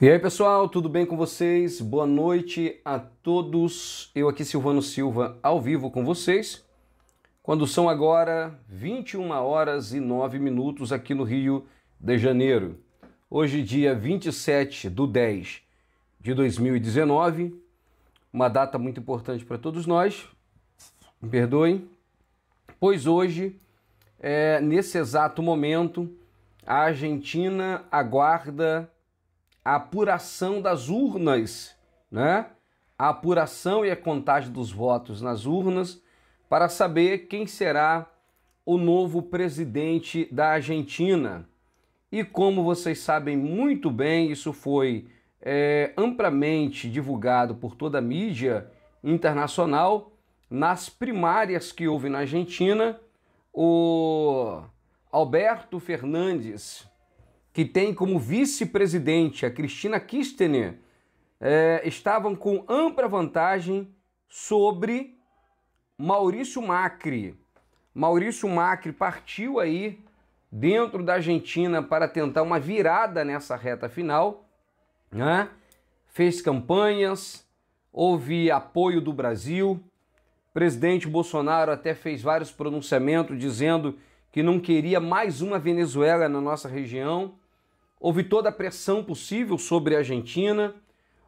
E aí pessoal, tudo bem com vocês? Boa noite a todos. Eu aqui, Silvano Silva, ao vivo com vocês. Quando são agora 21 horas e 9 minutos aqui no Rio de Janeiro. Hoje, dia 27 do 10 de 2019, uma data muito importante para todos nós, me perdoem, pois hoje, é, nesse exato momento, a Argentina aguarda a apuração das urnas, né? A apuração e a contagem dos votos nas urnas para saber quem será o novo presidente da Argentina. E como vocês sabem muito bem, isso foi é, amplamente divulgado por toda a mídia internacional. Nas primárias que houve na Argentina, o Alberto Fernandes, que tem como vice-presidente a Cristina Kirchner, é, estavam com ampla vantagem sobre Maurício Macri. Maurício Macri partiu aí dentro da Argentina para tentar uma virada nessa reta final, né? fez campanhas, houve apoio do Brasil. O presidente Bolsonaro até fez vários pronunciamentos dizendo que não queria mais uma Venezuela na nossa região houve toda a pressão possível sobre a Argentina.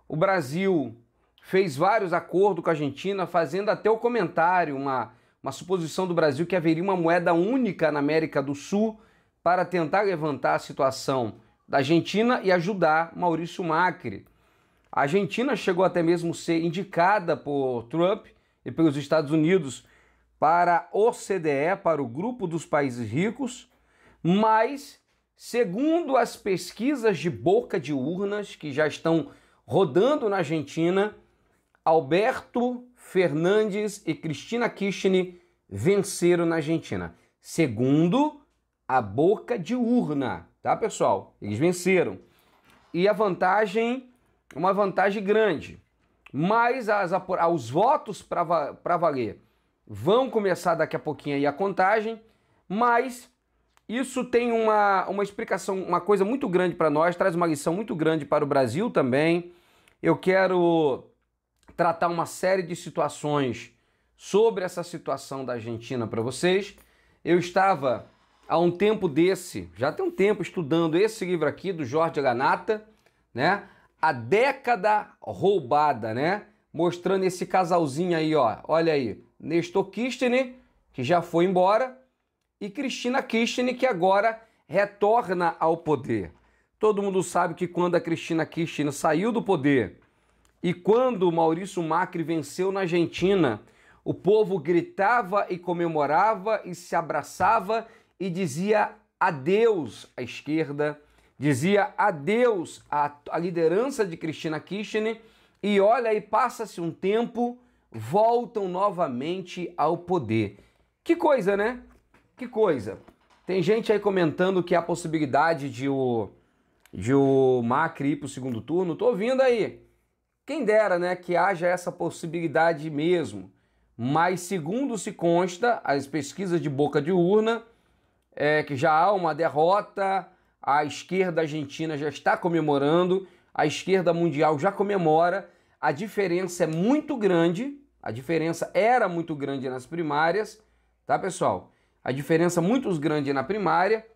O Brasil fez vários acordos com a Argentina, fazendo até o comentário, uma, uma suposição do Brasil que haveria uma moeda única na América do Sul para tentar levantar a situação da Argentina e ajudar Maurício Macri. A Argentina chegou até mesmo a ser indicada por Trump e pelos Estados Unidos para o CDE, para o Grupo dos Países Ricos, mas Segundo as pesquisas de boca de urnas que já estão rodando na Argentina, Alberto Fernandes e Cristina Kirchner venceram na Argentina. Segundo a boca de urna, tá, pessoal? Eles venceram. E a vantagem, uma vantagem grande. Mas as, ah, os votos para valer vão começar daqui a pouquinho aí a contagem, mas isso tem uma, uma explicação, uma coisa muito grande para nós, traz uma lição muito grande para o Brasil também. Eu quero tratar uma série de situações sobre essa situação da Argentina para vocês. Eu estava há um tempo desse, já tem um tempo, estudando esse livro aqui do Jorge Ganata né? A década roubada, né? Mostrando esse casalzinho aí, ó. Olha aí, Nestor Kirchner, que já foi embora, e Cristina Kirchner, que agora retorna ao poder. Todo mundo sabe que quando a Cristina Kirchner saiu do poder e quando Maurício Macri venceu na Argentina, o povo gritava e comemorava e se abraçava e dizia adeus à esquerda, dizia adeus à, à liderança de Cristina Kirchner e olha aí passa-se um tempo, voltam novamente ao poder. Que coisa, né? Que coisa. Tem gente aí comentando que há possibilidade de o, de o Macri ir para o segundo turno. Tô ouvindo aí. Quem dera, né, que haja essa possibilidade mesmo. Mas, segundo se consta, as pesquisas de boca de urna, é que já há uma derrota, a esquerda argentina já está comemorando, a esquerda mundial já comemora, a diferença é muito grande, a diferença era muito grande nas primárias, tá, pessoal? a diferença muito grande na primária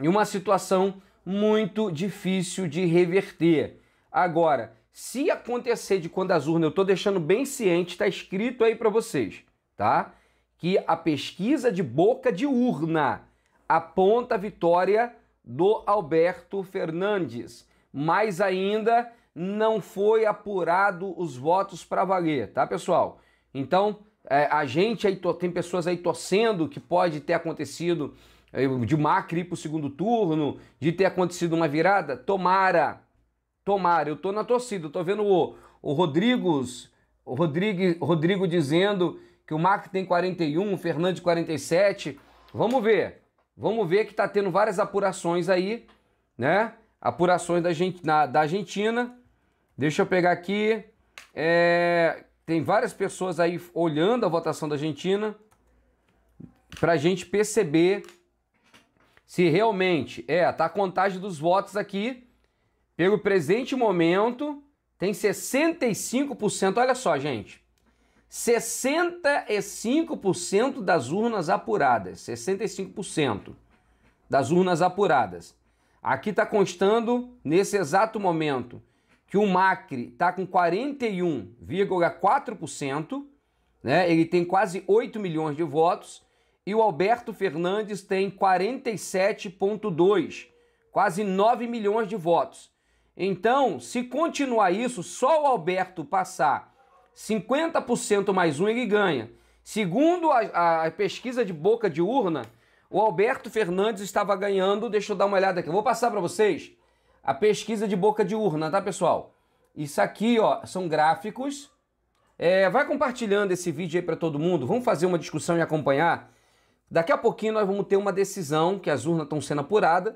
e uma situação muito difícil de reverter. Agora, se acontecer de quando as urnas, eu estou deixando bem ciente, está escrito aí para vocês, tá? Que a pesquisa de boca de urna aponta a vitória do Alberto Fernandes. Mais ainda, não foi apurado os votos para valer, tá, pessoal? Então, é, a gente aí tem pessoas aí torcendo que pode ter acontecido é, de Macri ir para o segundo turno, de ter acontecido uma virada. Tomara, tomara. Eu estou na torcida, estou vendo o, o Rodrigues, o Rodrigo, Rodrigo dizendo que o Macri tem 41, o Fernandes 47. Vamos ver. Vamos ver que está tendo várias apurações aí, né? Apurações da, gente, na, da Argentina. Deixa eu pegar aqui. É, tem várias pessoas aí olhando a votação da Argentina para a gente perceber se realmente é, tá a contagem dos votos aqui. Pelo presente momento, tem 65%. Olha só, gente. 65% das urnas apuradas. 65% das urnas apuradas. Aqui está constando, nesse exato momento, que o Macri está com 41,4%, né? ele tem quase 8 milhões de votos, e o Alberto Fernandes tem 47,2%, quase 9 milhões de votos. Então, se continuar isso, só o Alberto passar 50% mais um, ele ganha. Segundo a, a, pesquisa de boca de urna, o Alberto Fernandes estava ganhando. Deixa eu dar uma olhada aqui. Eu vou passar para vocês a pesquisa de boca de urna, tá, pessoal? Isso aqui, ó, são gráficos. É, vai compartilhando esse vídeo aí para todo mundo. Vamos fazer uma discussão e acompanhar. Daqui a pouquinho nós vamos ter uma decisão que as urnas estão sendo apuradas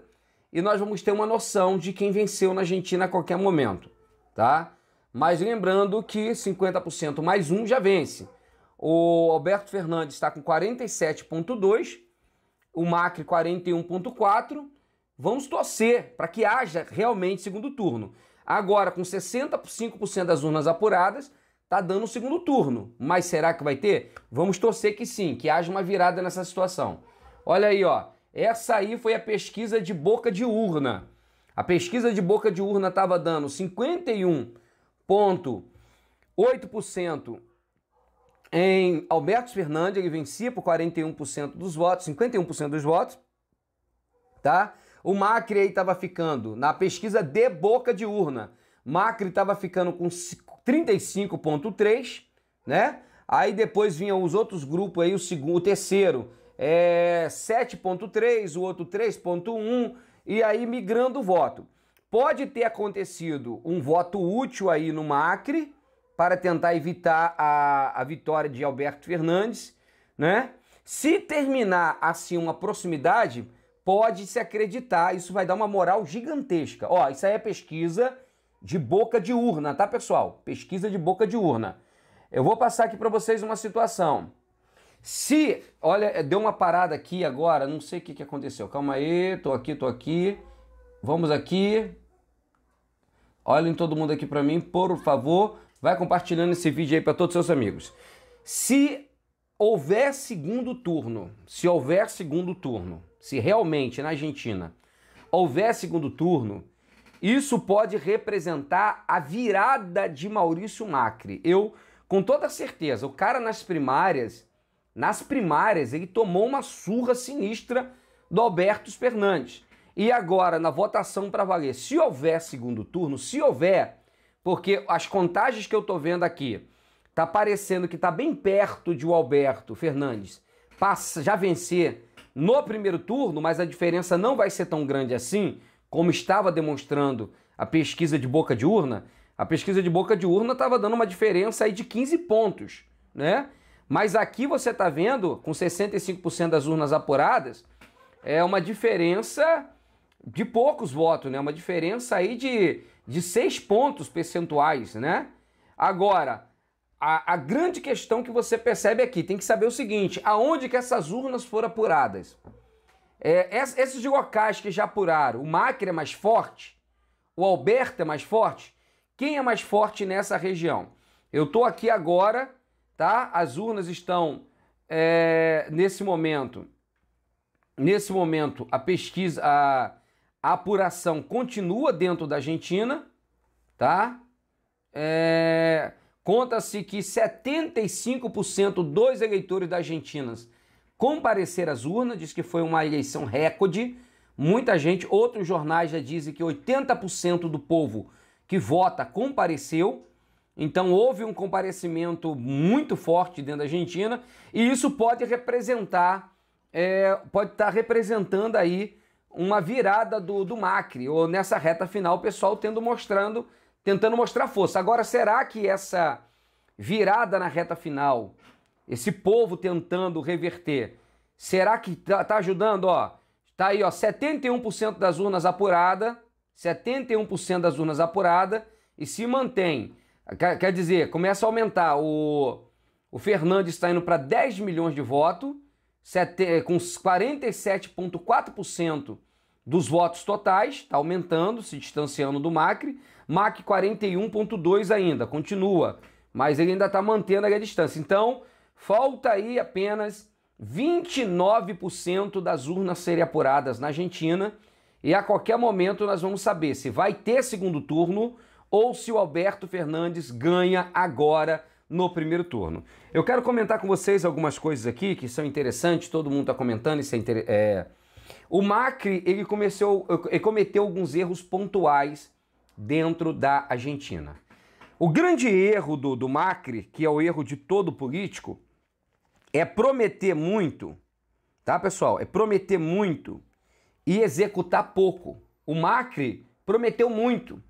e nós vamos ter uma noção de quem venceu na Argentina a qualquer momento, tá? Mas lembrando que 50% mais um já vence. O Alberto Fernandes está com 47,2, o Macri 41,4 Vamos torcer para que haja realmente segundo turno. Agora, com 65% das urnas apuradas, está dando um segundo turno. Mas será que vai ter? Vamos torcer que sim, que haja uma virada nessa situação. Olha aí, ó. Essa aí foi a pesquisa de boca de urna. A pesquisa de boca de urna estava dando 51,8% em Alberto Fernandes, ele vencia por 41% dos votos, 51% dos votos, tá? O Macri aí estava ficando, na pesquisa de boca de urna, Macri estava ficando com 35,3, né? Aí depois vinham os outros grupos aí, o segundo, o terceiro é 7,3, o outro 3,1, e aí migrando o voto. Pode ter acontecido um voto útil aí no Macri para tentar evitar a, a vitória de Alberto Fernandes, né? Se terminar assim uma proximidade, pode se acreditar, isso vai dar uma moral gigantesca. Ó, isso aí é pesquisa de boca de urna, tá, pessoal? Pesquisa de boca de urna. Eu vou passar aqui para vocês uma situação. Se, olha, é, deu uma parada aqui agora, não sei o que, que aconteceu. Calma aí, tô aqui, tô aqui. Vamos aqui. Olhem todo mundo aqui para mim, por favor. Vai compartilhando esse vídeo aí para todos os seus amigos. Se houver segundo turno, se houver segundo turno, se realmente na Argentina houver segundo turno, isso pode representar a virada de Maurício Macri. Eu, com toda certeza, o cara nas primárias, nas primárias, ele tomou uma surra sinistra do Alberto Fernandes. E agora, na votação para valer, se houver segundo turno, se houver, porque as contagens que eu tô vendo aqui, tá parecendo que tá bem perto de o Alberto Fernandes passa, já vencer no primeiro turno, mas a diferença não vai ser tão grande assim, como estava demonstrando a pesquisa de boca de urna. A pesquisa de boca de urna estava dando uma diferença aí de 15 pontos, né? Mas aqui você está vendo, com 65% das urnas apuradas, é uma diferença de poucos votos, né? Uma diferença aí de, de 6 pontos percentuais, né? Agora, a, a, grande questão que você percebe aqui, tem que saber o seguinte, aonde que essas urnas foram apuradas? É, esses locais que já apuraram, o Macri é mais forte? O Alberto é mais forte? Quem é mais forte nessa região? Eu estou aqui agora, tá? As urnas estão é, nesse momento, nesse momento a pesquisa, a, a apuração continua dentro da Argentina, tá? É... Conta-se que 75% dos eleitores da Argentina compareceram às urnas, diz que foi uma eleição recorde. Muita gente, outros jornais já dizem que 80% do povo que vota compareceu. Então houve um comparecimento muito forte dentro da Argentina e isso pode representar, é, pode estar tá representando aí uma virada do, do Macri, ou nessa reta final o pessoal tendo mostrando tentando mostrar força. Agora, será que essa virada na reta final, esse povo tentando reverter, será que tá, tá ajudando? Ó, tá aí, ó, 71% das urnas apurada, 71% das urnas apurada e se mantém. Quer, quer dizer, começa a aumentar. O, o Fernandes está indo para 10 milhões de votos, com 47,4% dos votos totais, está aumentando, se distanciando do Macri. Mac 41.2 ainda, continua, mas ele ainda está mantendo a distância. Então, falta aí apenas 29% das urnas serem apuradas na Argentina e a qualquer momento nós vamos saber se vai ter segundo turno ou se o Alberto Fernandes ganha agora no primeiro turno. Eu quero comentar com vocês algumas coisas aqui que são interessantes, todo mundo está comentando, isso é, inter... é... O Macri, ele, ele cometeu alguns erros pontuais dentro da Argentina. O grande erro do, do Macri, que é o erro de todo político, é prometer muito, tá pessoal? É prometer muito e executar pouco. O Macri prometeu muito,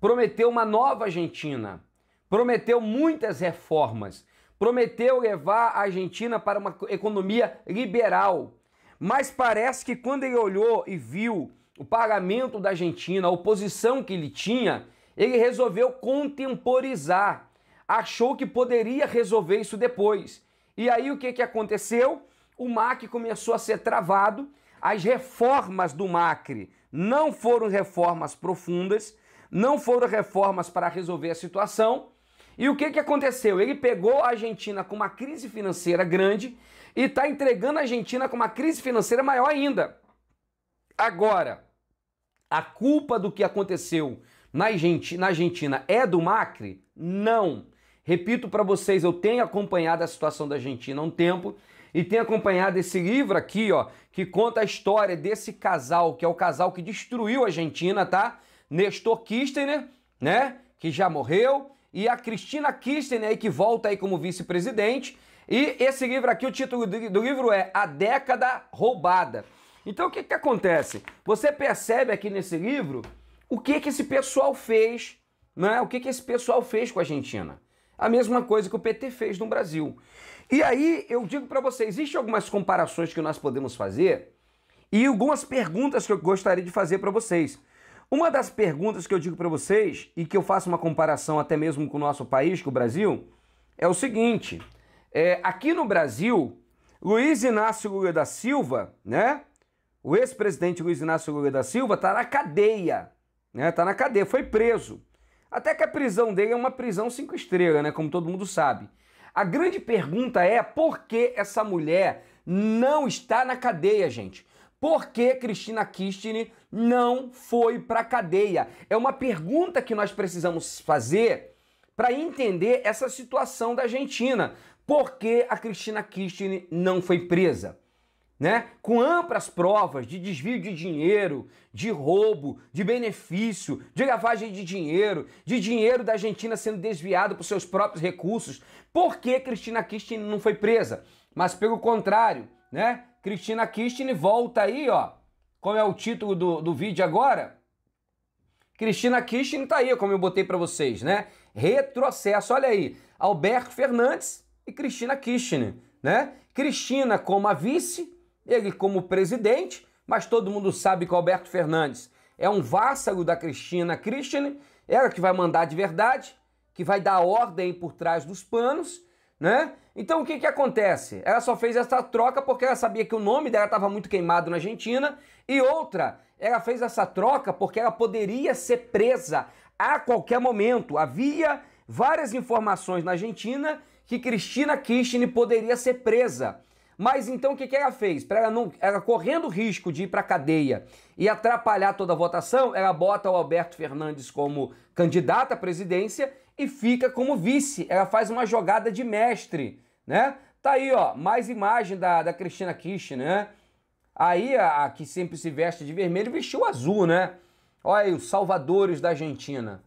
prometeu uma nova Argentina, prometeu muitas reformas, prometeu levar a Argentina para uma economia liberal. Mas parece que quando ele olhou e viu o parlamento da Argentina, a oposição que ele tinha, ele resolveu contemporizar. Achou que poderia resolver isso depois. E aí o que, que aconteceu? O MAC começou a ser travado. As reformas do Macri não foram reformas profundas, não foram reformas para resolver a situação. E o que, que aconteceu? Ele pegou a Argentina com uma crise financeira grande e está entregando a Argentina com uma crise financeira maior ainda. Agora, a culpa do que aconteceu na Argentina é do Macri? Não. Repito para vocês, eu tenho acompanhado a situação da Argentina há um tempo e tenho acompanhado esse livro aqui, ó, que conta a história desse casal, que é o casal que destruiu a Argentina, tá? Nestor Kirchner, né, que já morreu, e a Cristina Kirchner aí que volta aí como vice-presidente. E esse livro aqui, o título do livro é A Década Roubada. Então o que, que acontece? Você percebe aqui nesse livro o que, que esse pessoal fez, né? o que, que esse pessoal fez com a Argentina. A mesma coisa que o PT fez no Brasil. E aí eu digo para você, existem algumas comparações que nós podemos fazer e algumas perguntas que eu gostaria de fazer para vocês. Uma das perguntas que eu digo para vocês e que eu faço uma comparação até mesmo com o nosso país, com o Brasil, é o seguinte: é, aqui no Brasil, Luiz Inácio Lula da Silva, né? O ex-presidente Luiz Inácio Lula da Silva está na cadeia, né? Está na cadeia, foi preso. Até que a prisão dele é uma prisão cinco estrelas, né? Como todo mundo sabe. A grande pergunta é por que essa mulher não está na cadeia, gente? Por que Cristina Kirchner não foi para cadeia? É uma pergunta que nós precisamos fazer para entender essa situação da Argentina. Por que a Cristina Kirchner não foi presa? né? Com amplas provas de desvio de dinheiro, de roubo, de benefício, de lavagem de dinheiro, de dinheiro da Argentina sendo desviado por seus próprios recursos. Por que Cristina Kirchner não foi presa? Mas pelo contrário, né? Cristina Kirchner volta aí, ó. Como é o título do, do vídeo agora? Cristina Kirchner tá aí, como eu botei para vocês, né? Retrocesso, olha aí. Alberto Fernandes e Cristina Kirchner, né? Cristina como a vice ele como presidente, mas todo mundo sabe que o Alberto Fernandes é um vássalo da Cristina Kirchner, ela é que vai mandar de verdade, que vai dar ordem por trás dos panos, né? Então o que que acontece? Ela só fez essa troca porque ela sabia que o nome dela estava muito queimado na Argentina e outra, ela fez essa troca porque ela poderia ser presa a qualquer momento. Havia várias informações na Argentina que Cristina Kirchner poderia ser presa. Mas então o que, que ela fez? Para ela não, ela correndo risco de ir para cadeia e atrapalhar toda a votação, ela bota o Alberto Fernandes como candidato à presidência e fica como vice. Ela faz uma jogada de mestre, né? Tá aí, ó, mais imagem da, da Cristina Kirchner, né? Aí a, a, que sempre se veste de vermelho vestiu azul, né? Olha aí, os salvadores da Argentina,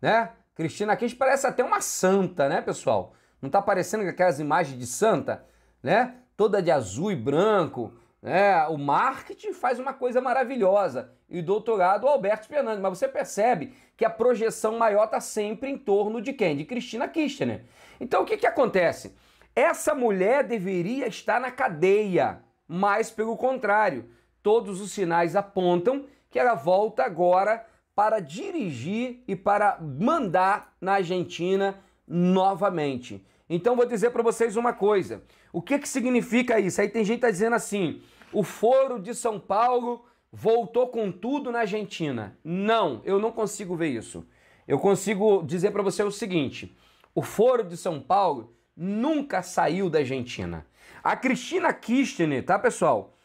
né? Cristina Kirchner parece até uma santa, né, pessoal? Não tá parecendo aquelas imagens de santa, né? toda de azul e branco. Né? o marketing faz uma coisa maravilhosa e doutorado Alberto Fernandes, mas você percebe que a projeção maior está sempre em torno de quem? De Cristina Kirchner. Então o que, que acontece? Essa mulher deveria estar na cadeia, mas pelo contrário, todos os sinais apontam que ela volta agora para dirigir e para mandar na Argentina novamente. Então vou dizer para vocês uma coisa. O que, que significa isso? Aí tem gente tá dizendo assim: o Foro de São Paulo voltou com tudo na Argentina. Não, eu não consigo ver isso. Eu consigo dizer para você o seguinte: o Foro de São Paulo nunca saiu da Argentina. A Cristina Kirchner, tá, pessoal?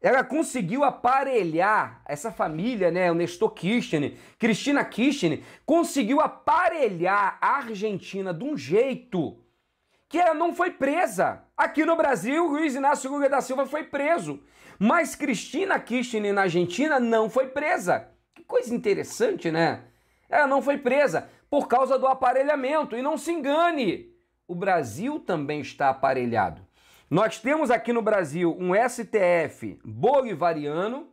Ela conseguiu aparelhar essa família, né? O Nestor Kirchner, Cristina Kirchner, conseguiu aparelhar a Argentina de um jeito que ela não foi presa. Aqui no Brasil, Luiz Inácio Lula da Silva foi preso, mas Cristina Kirchner na Argentina não foi presa. Que coisa interessante, né? Ela não foi presa por causa do aparelhamento. E não se engane, o Brasil também está aparelhado. Nós temos aqui no Brasil um STF bolivariano,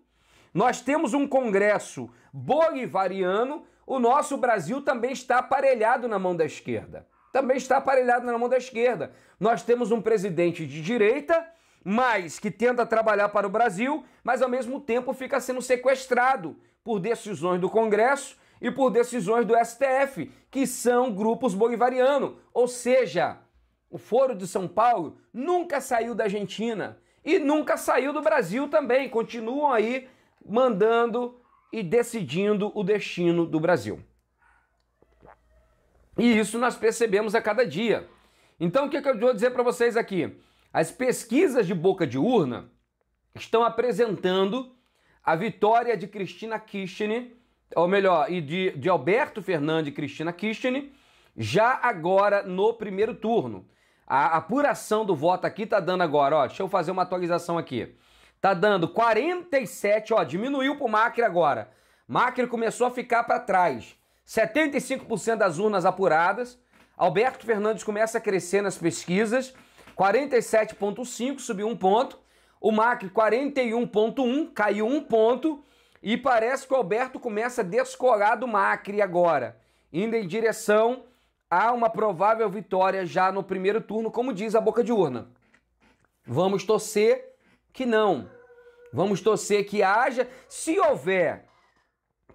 nós temos um Congresso bolivariano, o nosso Brasil também está aparelhado na mão da esquerda também está aparelhado na mão da esquerda. Nós temos um presidente de direita, mas que tenta trabalhar para o Brasil, mas ao mesmo tempo fica sendo sequestrado por decisões do Congresso e por decisões do STF, que são grupos bolivarianos. Ou seja, o Foro de São Paulo nunca saiu da Argentina e nunca saiu do Brasil também. Continuam aí mandando e decidindo o destino do Brasil. E isso nós percebemos a cada dia. Então, o que, é que eu vou dizer para vocês aqui? As pesquisas de boca de urna estão apresentando a vitória de Cristina Kirchner, ou melhor, e de, de Alberto Fernandes e Cristina Kirchner, já agora no primeiro turno. A apuração do voto aqui tá dando agora, ó, deixa eu fazer uma atualização aqui. Tá dando 47, ó, diminuiu pro Macri agora. Macri começou a ficar para trás. 75% das urnas apuradas. Alberto Fernandes começa a crescer nas pesquisas, 47,5, subiu um ponto. O Macri, 41,1, caiu um ponto. E parece que o Alberto começa a descolar do Macri agora, indo em direção a uma provável vitória já no primeiro turno, como diz a boca de urna. Vamos torcer que não. Vamos torcer que haja. Se houver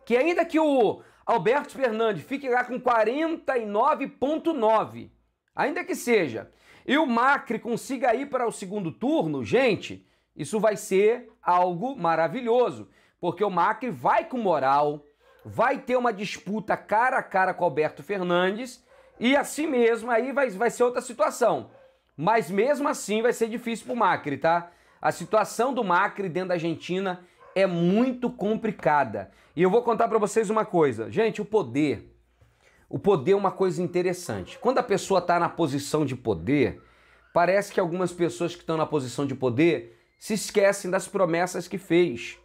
que, ainda que o Alberto Fernandes fique lá com 49,9, ainda que seja. E o Macri consiga ir para o segundo turno, gente, isso vai ser algo maravilhoso, porque o Macri vai com moral, vai ter uma disputa cara a cara com Alberto Fernandes, e assim mesmo aí vai, vai ser outra situação. Mas mesmo assim vai ser difícil para o Macri, tá? A situação do Macri dentro da Argentina é muito complicada. E eu vou contar para vocês uma coisa. Gente, o poder. O poder é uma coisa interessante. Quando a pessoa está na posição de poder, parece que algumas pessoas que estão na posição de poder se esquecem das promessas que fez,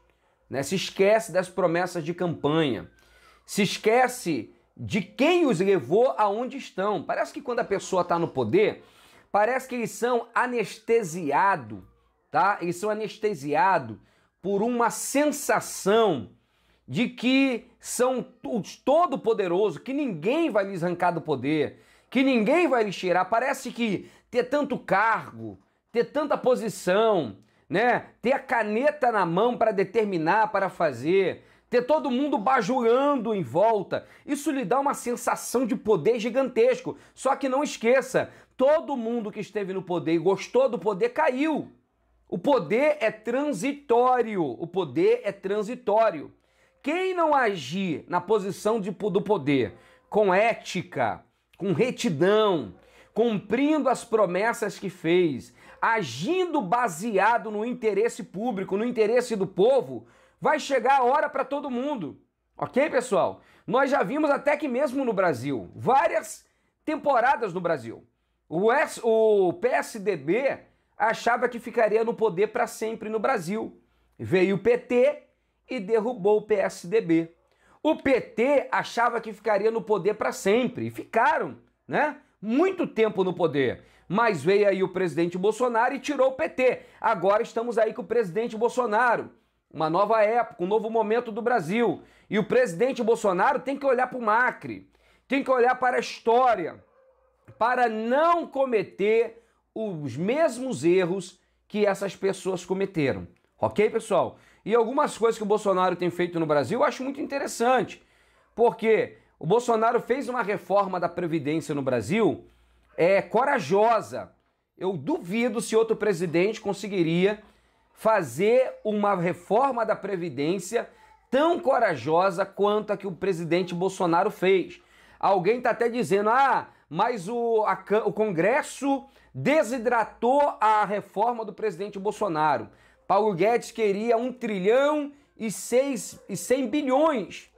né? se esquece das promessas de campanha, se esquece de quem os levou aonde estão. Parece que quando a pessoa está no poder, parece que eles são anestesiados, tá? Eles são anestesiados por uma sensação de que são os todo poderoso, que ninguém vai lhes arrancar do poder, que ninguém vai lhes tirar. Parece que ter tanto cargo, ter tanta posição, né, ter a caneta na mão para determinar, para fazer, ter todo mundo bajulando em volta, isso lhe dá uma sensação de poder gigantesco. Só que não esqueça, todo mundo que esteve no poder e gostou do poder caiu. O poder é transitório. O poder é transitório. Quem não agir na posição de, do poder com ética, com retidão, cumprindo as promessas que fez, agindo baseado no interesse público, no interesse do povo, vai chegar a hora para todo mundo. Ok, pessoal? Nós já vimos até que mesmo no Brasil, várias temporadas no Brasil. O, S, o PSDB achava que ficaria no poder para sempre no Brasil. Veio o PT e derrubou o PSDB. O PT achava que ficaria no poder para sempre e ficaram, né? Muito tempo no poder. Mas veio aí o presidente Bolsonaro e tirou o PT. Agora estamos aí com o presidente Bolsonaro. Uma nova época, um novo momento do Brasil. E o presidente Bolsonaro tem que olhar para o Macri, tem que olhar para a história, para não cometer os mesmos erros que essas pessoas cometeram. Ok, pessoal? E algumas coisas que o Bolsonaro tem feito no Brasil eu acho muito interessante, porque o Bolsonaro fez uma reforma da Previdência no Brasil é, corajosa. Eu duvido se outro presidente conseguiria fazer uma reforma da Previdência tão corajosa quanto a que o presidente Bolsonaro fez. Alguém está até dizendo: ah, mas o, a, o Congresso desidratou a reforma do presidente Bolsonaro. Paulo Guedes queria 1 trilhão e 6 e 100 bilhões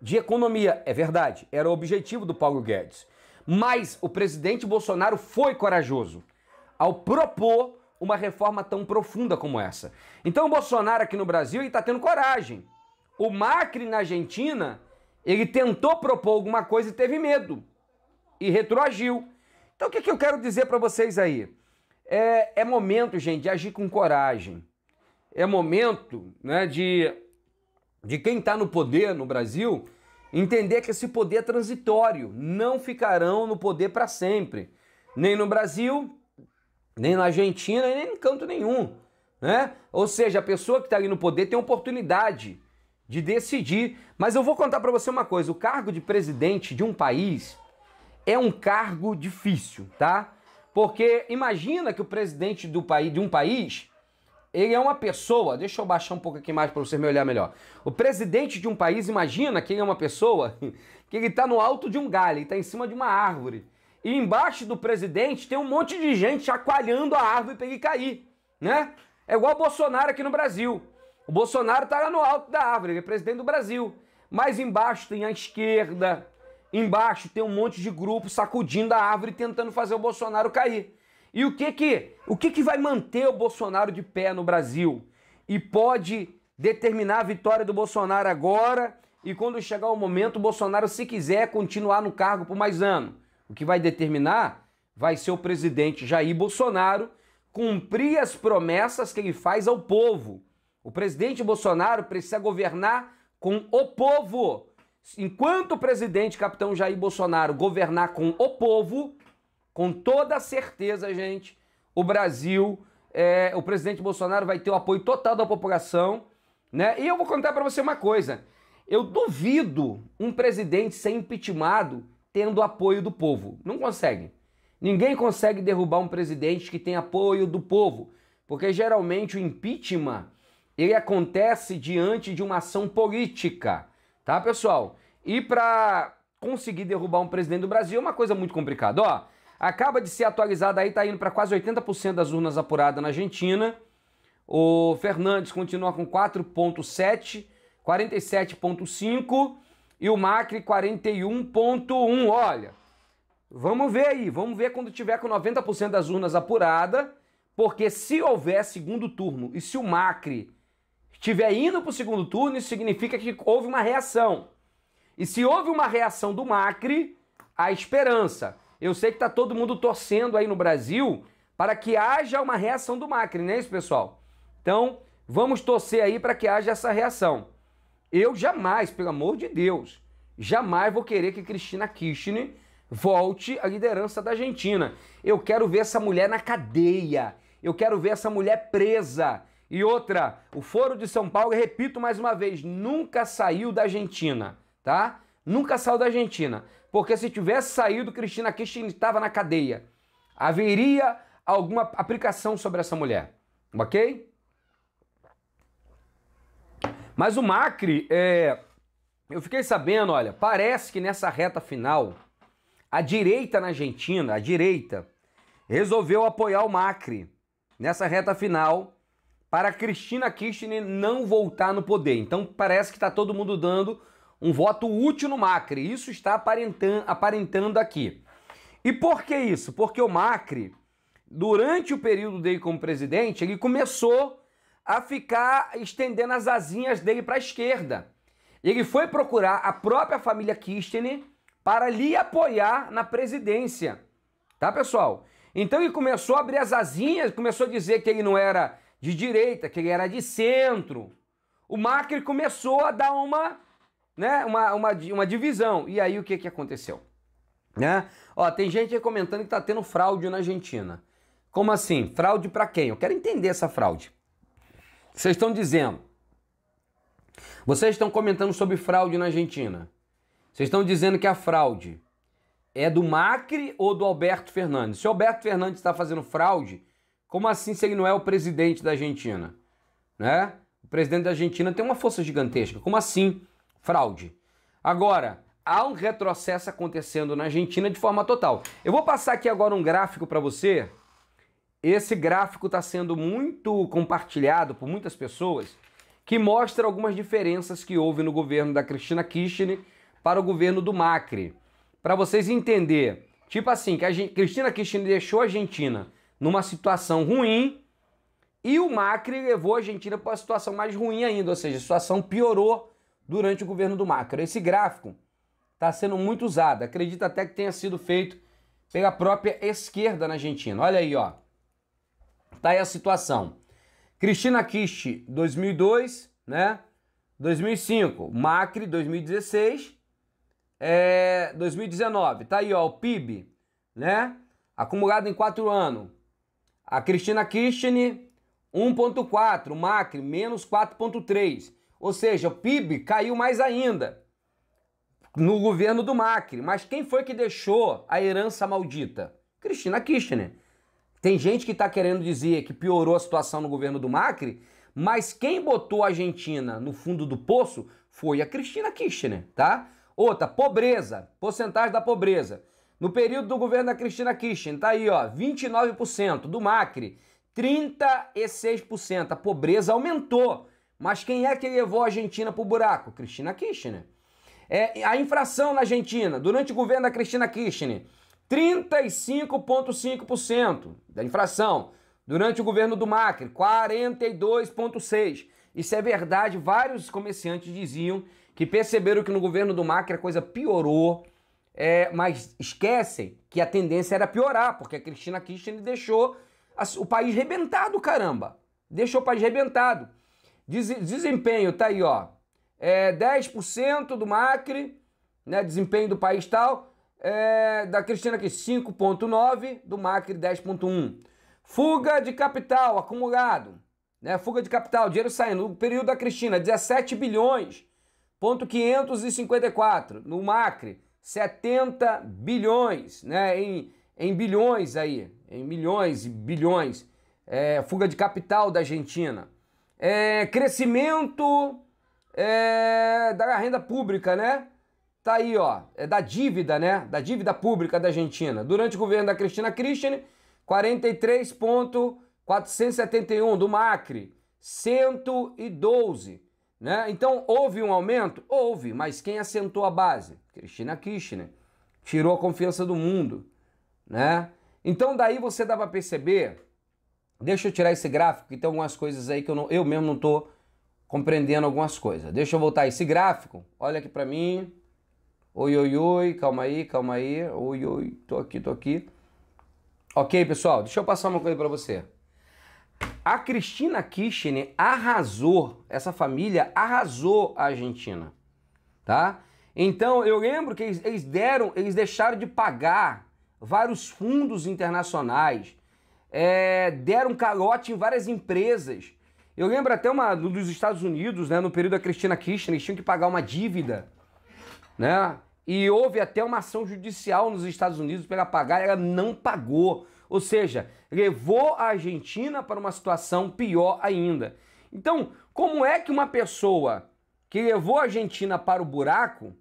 de economia. É verdade, era o objetivo do Paulo Guedes. Mas o presidente Bolsonaro foi corajoso ao propor uma reforma tão profunda como essa. Então o Bolsonaro aqui no Brasil está tendo coragem. O Macri na Argentina, ele tentou propor alguma coisa e teve medo e retroagiu. Então, o que, que eu quero dizer para vocês aí? É, é, momento, gente, de agir com coragem. É momento né, de, de quem está no poder no Brasil entender que esse poder é transitório. Não ficarão no poder para sempre. Nem no Brasil, nem na Argentina, nem em canto nenhum. Né? Ou seja, a pessoa que está ali no poder tem oportunidade de decidir. Mas eu vou contar para você uma coisa: o cargo de presidente de um país é um cargo difícil, tá? Porque imagina que o presidente do país, de um país, ele é uma pessoa. Deixa eu baixar um pouco aqui mais para você me olhar melhor. O presidente de um país, imagina que ele é uma pessoa, que ele está no alto de um galho, ele está em cima de uma árvore. E embaixo do presidente tem um monte de gente chacoalhando a árvore para ele cair, né? É igual o Bolsonaro aqui no Brasil. O Bolsonaro está lá no alto da árvore, ele é presidente do Brasil. Mas embaixo tem a esquerda, Embaixo tem um monte de grupo sacudindo a árvore tentando fazer o Bolsonaro cair. E o que que, o que que vai manter o Bolsonaro de pé no Brasil? E pode determinar a vitória do Bolsonaro agora e quando chegar o momento, o Bolsonaro, se quiser, continuar no cargo por mais ano. O que vai determinar vai ser o presidente Jair Bolsonaro cumprir as promessas que ele faz ao povo. O presidente Bolsonaro precisa governar com o povo enquanto o presidente capitão Jair Bolsonaro governar com o povo, com toda certeza, gente, o Brasil, é, o presidente Bolsonaro vai ter o apoio total da população, né? E eu vou contar para você uma coisa. Eu duvido um presidente ser impeachmentado tendo apoio do povo. Não consegue. Ninguém consegue derrubar um presidente que tem apoio do povo, porque geralmente o impeachment ele acontece diante de uma ação política tá, pessoal? E para conseguir derrubar um presidente do Brasil é uma coisa muito complicada. Ó, acaba de ser atualizada aí, tá indo para quase 80% das urnas apuradas na Argentina. O Fernandes continua com 4.7, 47.5 e o Macri 41.1. Olha, vamos ver aí, vamos ver quando tiver com 90% das urnas apurada, porque se houver segundo turno e se o Macri estiver indo para o segundo turno, isso significa que houve uma reação. E se houve uma reação do Macri, há esperança. Eu sei que está todo mundo torcendo aí no Brasil para que haja uma reação do Macri, não é isso, pessoal? Então, vamos torcer aí para que haja essa reação. Eu jamais, pelo amor de Deus, jamais vou querer que Cristina Kirchner volte à liderança da Argentina. Eu quero ver essa mulher na cadeia. Eu quero ver essa mulher presa. E outra, o Foro de São Paulo, repito mais uma vez, nunca saiu da Argentina, tá? Nunca saiu da Argentina. Porque se tivesse saído, Cristina Kirchner estava na cadeia. Haveria alguma aplicação sobre essa mulher, ok? Mas o Macri, é... eu fiquei sabendo, olha, parece que nessa reta final, a direita na Argentina, a direita, resolveu apoiar o Macri nessa reta final para Cristina Kirchner não voltar no poder. Então parece que está todo mundo dando um voto útil no Macri. Isso está aparentando, aparentando aqui. E por que isso? Porque o Macri, durante o período dele como presidente, ele começou a ficar estendendo as asinhas dele para a esquerda. Ele foi procurar a própria família Kirchner para lhe apoiar na presidência. Tá, pessoal? Então ele começou a abrir as asinhas, começou a dizer que ele não era de direita, que ele era de centro. O Macri começou a dar uma, né, uma, uma, uma divisão. E aí o que, que aconteceu? Né? Ó, tem gente comentando que tá tendo fraude na Argentina. Como assim? Fraude para quem? Eu quero entender essa fraude. Vocês estão dizendo. Vocês estão comentando sobre fraude na Argentina. Vocês estão dizendo que a fraude é do Macri ou do Alberto Fernandes? Se o Alberto Fernandes está fazendo fraude, como assim se ele não é o presidente da Argentina? Né? O presidente da Argentina tem uma força gigantesca. Como assim? Fraude. Agora, há um retrocesso acontecendo na Argentina de forma total. Eu vou passar aqui agora um gráfico para você. Esse gráfico está sendo muito compartilhado por muitas pessoas, que mostra algumas diferenças que houve no governo da Cristina Kirchner para o governo do Macri. Para vocês entenderem, tipo assim, que a Cristina Kirchner deixou a Argentina numa situação ruim e o Macri levou a Argentina para uma situação mais ruim ainda, ou seja, a situação piorou durante o governo do Macri. Esse gráfico está sendo muito usado, acredito até que tenha sido feito pela própria esquerda na Argentina. Olha aí, ó. Tá aí a situação. Cristina Kirch, 2002, né? 2005, Macri, 2016, é, 2019. Tá aí, ó, o PIB, né? Acumulado em quatro anos. A Cristina Kirchner, 1,4%. Macri, menos 4,3%. Ou seja, o PIB caiu mais ainda no governo do Macri. Mas quem foi que deixou a herança maldita? Cristina Kirchner. Tem gente que está querendo dizer que piorou a situação no governo do Macri, mas quem botou a Argentina no fundo do poço foi a Cristina Kirchner, tá? Outra, pobreza, porcentagem da pobreza. No período do governo da Cristina Kirchner, tá aí, ó, 29% do Macri, 36%. A pobreza aumentou. Mas quem é que levou a Argentina pro buraco? Cristina Kirchner. É, a infração na Argentina, durante o governo da Cristina Kirchner, 35,5% da infração. Durante o governo do Macri, 42,6%. Isso é verdade, vários comerciantes diziam que perceberam que no governo do Macri a coisa piorou é, mas esquecem que a tendência era piorar, porque a Cristina Kirchner deixou o país rebentado, caramba. Deixou o país rebentado. Des, desempenho, tá aí, ó. É, 10% do Macri, né, desempenho do país tal, é, da Cristina aqui 5.9, do Macri 10.1. Fuga de capital acumulado, né, fuga de capital, dinheiro saindo, no período da Cristina 17 bilhões, ponto 554, no Macri 70 bilhões, né? Em, em bilhões aí, em milhões e bilhões. É, fuga de capital da Argentina. É, crescimento é, da renda pública, né? Tá aí, ó, é da dívida, né? Da dívida pública da Argentina. Durante o governo da Cristina Kirchner, 43.471 do Macri, 112. Né? Então, houve um aumento? Houve, mas quem assentou a base? Cristina Kirchner. Tirou a confiança do mundo. Né? Então, daí você dá para perceber. Deixa eu tirar esse gráfico, que tem algumas coisas aí que eu, não, eu mesmo não estou compreendendo algumas coisas. Deixa eu voltar esse gráfico. Olha aqui para mim. Oi, oi, oi. Calma aí, calma aí. Oi, oi. Tô aqui, tô aqui. Ok, pessoal. Deixa eu passar uma coisa para você. A Cristina Kirchner arrasou, essa família arrasou a Argentina, tá? Então eu lembro que eles, eles deram, eles deixaram de pagar vários fundos internacionais, é, deram calote em várias empresas. Eu lembro até uma dos Estados Unidos, né, no período da Cristina Kirchner, eles tinham que pagar uma dívida, né? E houve até uma ação judicial nos Estados Unidos para pagar, ela não pagou. Ou seja, levou a Argentina para uma situação pior ainda. Então, como é que uma pessoa que levou a Argentina para o buraco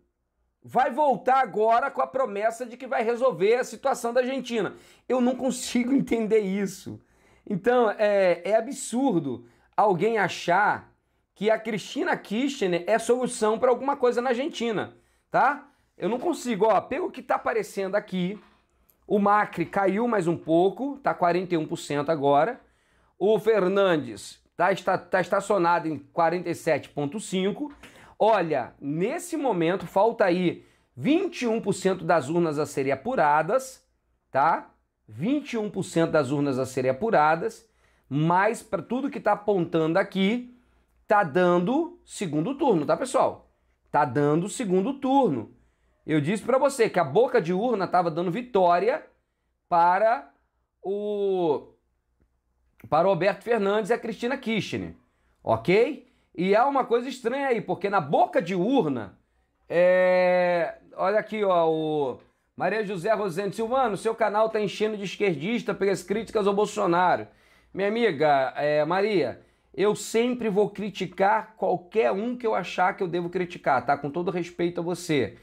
vai voltar agora com a promessa de que vai resolver a situação da Argentina? Eu não consigo entender isso. Então, é, é absurdo alguém achar que a Cristina Kirchner é solução para alguma coisa na Argentina, tá? Eu não consigo, ó, pelo que está aparecendo aqui, o Macri caiu mais um pouco, está 41% agora. O Fernandes está está, tá estacionado em 47,5%. Olha, nesse momento falta aí 21% das urnas a serem apuradas, tá? 21% das urnas a serem apuradas, mas para tudo que está apontando aqui, tá dando segundo turno, tá pessoal? Tá dando segundo turno. Eu disse para você que a boca de urna estava dando vitória para o para o Roberto Fernandes e a Cristina Kirchner, ok? E há uma coisa estranha aí, porque na boca de urna, é... olha aqui, ó, o Maria José Rosendo Silvano, seu canal tá enchendo de esquerdista pelas críticas ao Bolsonaro. Minha amiga é, Maria, eu sempre vou criticar qualquer um que eu achar que eu devo criticar, tá? Com todo respeito a você.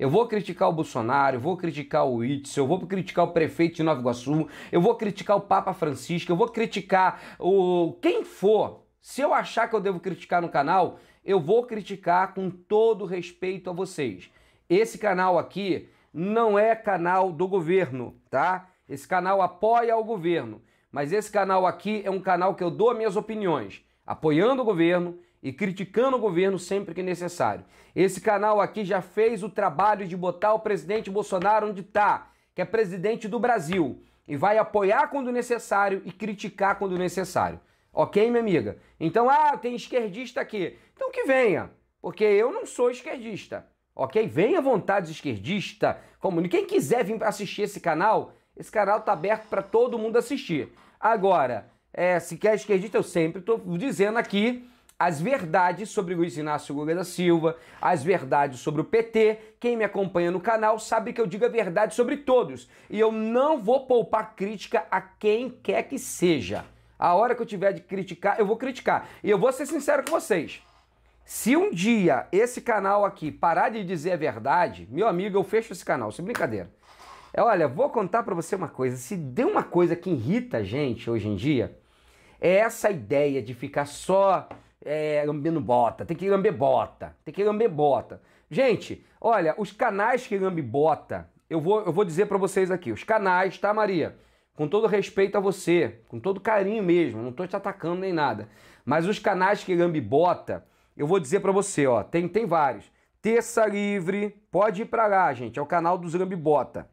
Eu vou criticar o Bolsonaro, eu vou criticar o Itzel, eu vou criticar o prefeito de Nova Iguaçu, eu vou criticar o Papa Francisco, eu vou criticar o quem for. Se eu achar que eu devo criticar no canal, eu vou criticar com todo respeito a vocês. Esse canal aqui não é canal do governo, tá? Esse canal apoia o governo, mas esse canal aqui é um canal que eu dou minhas opiniões, apoiando o governo e criticando o governo sempre que necessário. Esse canal aqui já fez o trabalho de botar o presidente Bolsonaro onde está, que é presidente do Brasil, e vai apoiar quando necessário e criticar quando necessário. Ok, minha amiga? Então, ah, tem esquerdista aqui. Então que venha, porque eu não sou esquerdista. Ok? Venha à vontade esquerdista. Como quem quiser vir assistir esse canal, esse canal tá aberto para todo mundo assistir. Agora, é, se quer esquerdista, eu sempre estou dizendo aqui as verdades sobre Luiz Inácio Lula da Silva, as verdades sobre o PT. Quem me acompanha no canal sabe que eu digo a verdade sobre todos. E eu não vou poupar crítica a quem quer que seja. A hora que eu tiver de criticar, eu vou criticar. E eu vou ser sincero com vocês. Se um dia esse canal aqui parar de dizer a verdade, meu amigo, eu fecho esse canal, sem brincadeira. É, olha, vou contar para você uma coisa. Se deu uma coisa que irrita a gente hoje em dia, é essa ideia de ficar só é, lambendo bota, tem que lamber bota, tem que lamber bota. Gente, olha, os canais que lambe bota, eu vou, eu vou dizer para vocês aqui, os canais, tá, Maria? Com todo respeito a você, com todo carinho mesmo, não tô te atacando nem nada. Mas os canais que lambe bota, eu vou dizer para você, ó, tem, tem vários. Terça Livre, pode ir para lá, gente, é o canal dos lambe bota.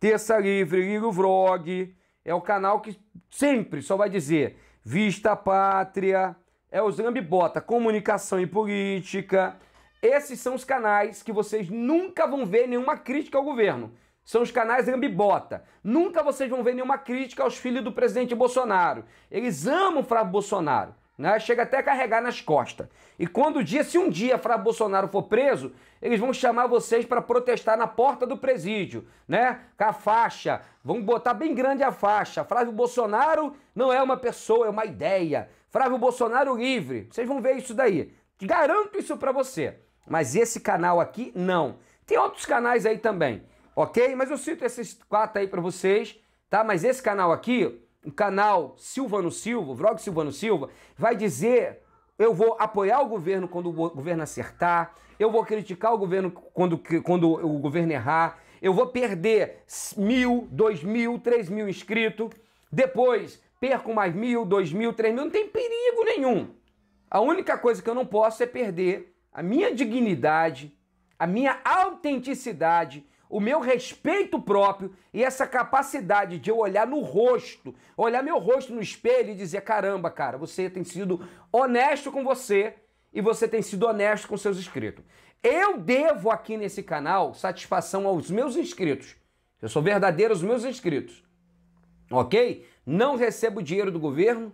Terça Livre, Liga Vlog, é o canal que sempre só vai dizer Vista Pátria, é o Zambibota, comunicação e política. Esses são os canais que vocês nunca vão ver nenhuma crítica ao governo. São os canais Zambibota. Nunca vocês vão ver nenhuma crítica aos filhos do presidente Bolsonaro. Eles amam Flávio Bolsonaro. Né? Chega até a carregar nas costas. E quando o dia, se um dia Flávio Bolsonaro for preso, eles vão chamar vocês para protestar na porta do presídio, né? Com a faixa, vão botar bem grande a faixa. Flávio Bolsonaro não é uma pessoa, é uma ideia. Flávio Bolsonaro livre. Vocês vão ver isso daí. Garanto isso para você. Mas esse canal aqui, não. Tem outros canais aí também, ok? Mas eu cito esses quatro aí para vocês, tá? Mas esse canal aqui, o canal Silvano Silva, o Vlog Silvano Silva, vai dizer eu vou apoiar o governo quando o governo acertar, eu vou criticar o governo quando, quando o governo errar, eu vou perder mil, dois mil, três mil inscritos. Depois, perco mais mil, dois mil, três mil, não tem perigo nenhum. A única coisa que eu não posso é perder a minha dignidade, a minha autenticidade, o meu respeito próprio e essa capacidade de eu olhar no rosto, olhar meu rosto no espelho e dizer: caramba, cara, você tem sido honesto com você e você tem sido honesto com seus inscritos. Eu devo aqui nesse canal satisfação aos meus inscritos. Eu sou verdadeiro aos meus inscritos. Ok? não recebo dinheiro do governo,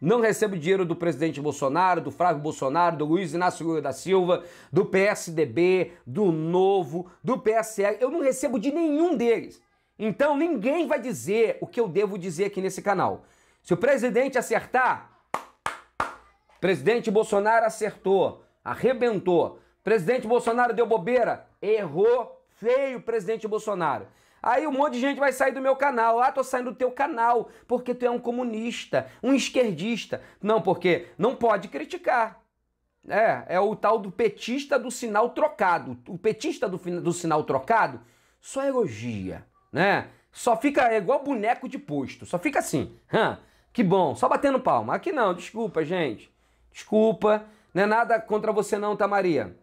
não recebo dinheiro do presidente Bolsonaro, do Flávio Bolsonaro, do Luiz Inácio Lula da Silva, do PSDB, do Novo, do PSL. Eu não recebo de nenhum deles. Então ninguém vai dizer o que eu devo dizer aqui nesse canal. Se o presidente acertar, presidente Bolsonaro acertou, arrebentou. Presidente Bolsonaro deu bobeira, errou feio, presidente Bolsonaro. Aí um monte de gente vai sair do meu canal. Ah, tô saindo do teu canal porque tu é um comunista, um esquerdista. Não, porque não pode criticar. É, é o tal do petista do sinal trocado. O petista do, do sinal trocado só elogia, né? Só fica é igual boneco de posto, só fica assim. Hã, que bom, só batendo palma. Aqui não, desculpa, gente. Desculpa, não é nada contra você não, tá, Maria?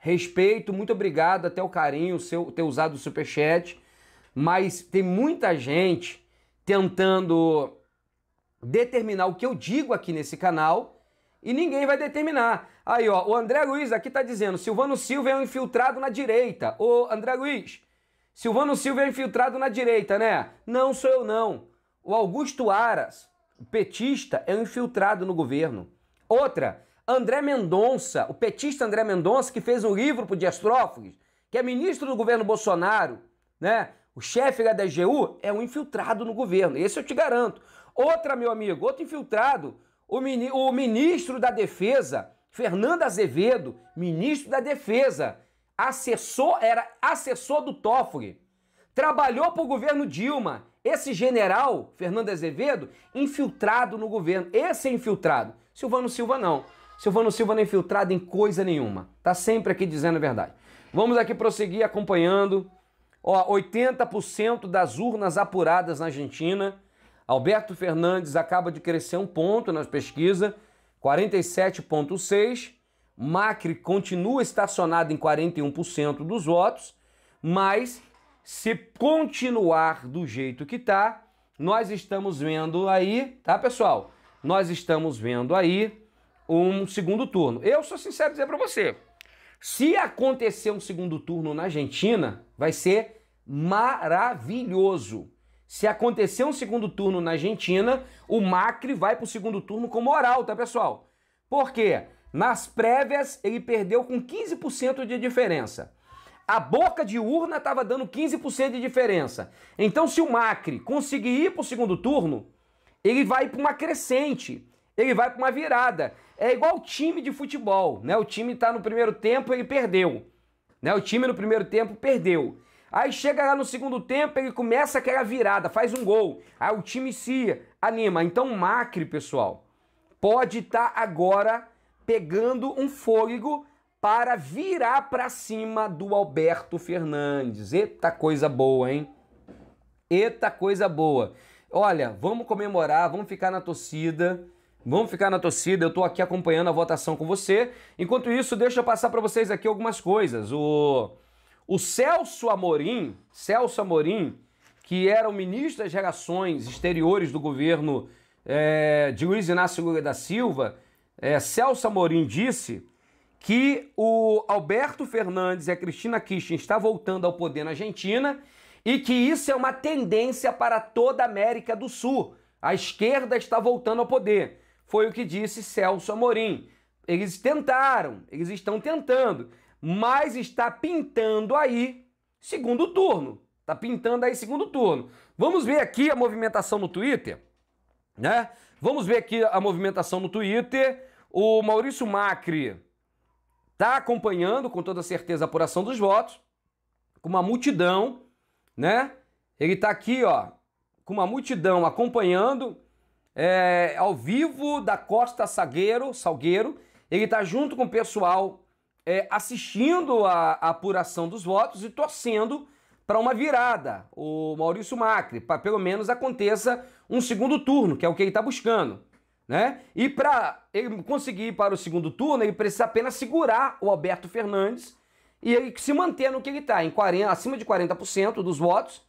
Respeito, muito obrigado até o carinho, seu ter usado o superchat mas tem muita gente tentando determinar o que eu digo aqui nesse canal e ninguém vai determinar. Aí, ó, o André Luiz aqui tá dizendo: Silvano Silva é um infiltrado na direita. Ô, André Luiz, Silvano Silva é um infiltrado na direita, né? Não sou eu, não. O Augusto Aras, o petista, é um infiltrado no governo. Outra, André Mendonça, o petista André Mendonça, que fez um livro pro Dias que é ministro do governo Bolsonaro, né? O chefe da DGU é um infiltrado no governo, esse eu te garanto. Outra, meu amigo, outro infiltrado, o, mini, o ministro da Defesa, Fernando Azevedo, ministro da Defesa, assessor, era assessor do Toffoli, trabalhou para o governo Dilma. Esse general, Fernando Azevedo, infiltrado no governo. Esse é infiltrado. Silvano Silva não. Silvano Silva não é infiltrado em coisa nenhuma. Tá sempre aqui dizendo a verdade. Vamos aqui prosseguir acompanhando Ó, 80% das urnas apuradas na Argentina. Alberto Fernandes acaba de crescer um ponto nas pesquisas, 47,6%. Macri continua estacionado em 41% dos votos, mas se continuar do jeito que está, nós estamos vendo aí, tá, pessoal? Nós estamos vendo aí um segundo turno. Eu sou sincero dizer para você, se acontecer um segundo turno na Argentina, vai ser maravilhoso. Se acontecer um segundo turno na Argentina, o Macri vai para o segundo turno com moral, tá, pessoal? Por quê? Nas prévias, ele perdeu com 15% de diferença. A boca de urna estava dando 15% de diferença. Então, se o Macri conseguir ir para o segundo turno, ele vai para uma crescente, ele vai para uma virada. É igual time de futebol, né? O time está no primeiro tempo, ele perdeu. Né? O time no primeiro tempo perdeu. Aí chega lá no segundo tempo, ele começa aquela virada, faz um gol. Aí o time se anima. Então o Macri, pessoal, pode estar tá agora pegando um fôlego para virar para cima do Alberto Fernandes. Eita coisa boa, hein? Eita coisa boa. Olha, vamos comemorar, vamos ficar na torcida. Vamos ficar na torcida, eu estou aqui acompanhando a votação com você. Enquanto isso, deixa eu passar para vocês aqui algumas coisas. O o Celso Amorim, Celso Amorim, que era o ministro das Relações Exteriores do governo é, de Luiz Inácio Lula da Silva, é, Celso Amorim disse que o Alberto Fernandes e a Cristina Kirchner estão voltando ao poder na Argentina e que isso é uma tendência para toda a América do Sul. A esquerda está voltando ao poder. Foi o que disse Celso Amorim. Eles tentaram, eles estão tentando mas está pintando aí segundo turno. Está pintando aí segundo turno. Vamos ver aqui a movimentação no Twitter, né? Vamos ver aqui a movimentação no Twitter. O Maurício Macri está acompanhando com toda certeza a apuração dos votos, com uma multidão, né? Ele está aqui, ó, com uma multidão acompanhando é, ao vivo da Costa Salgueiro. Ele está junto com o pessoal é, assistindo a, a, apuração dos votos e torcendo para uma virada, o Maurício Macri, para pelo menos aconteça um segundo turno, que é o que ele está buscando. Né? E para ele conseguir ir para o segundo turno, ele precisa apenas segurar o Alberto Fernandes e ele se manter no que ele está, acima de 40% dos votos,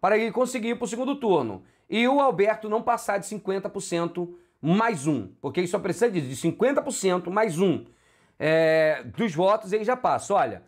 para ele conseguir ir para o segundo turno. E o Alberto não passar de 50% mais um, porque ele só precisa de 50% mais um é, dos votos, ele já passa. Olha,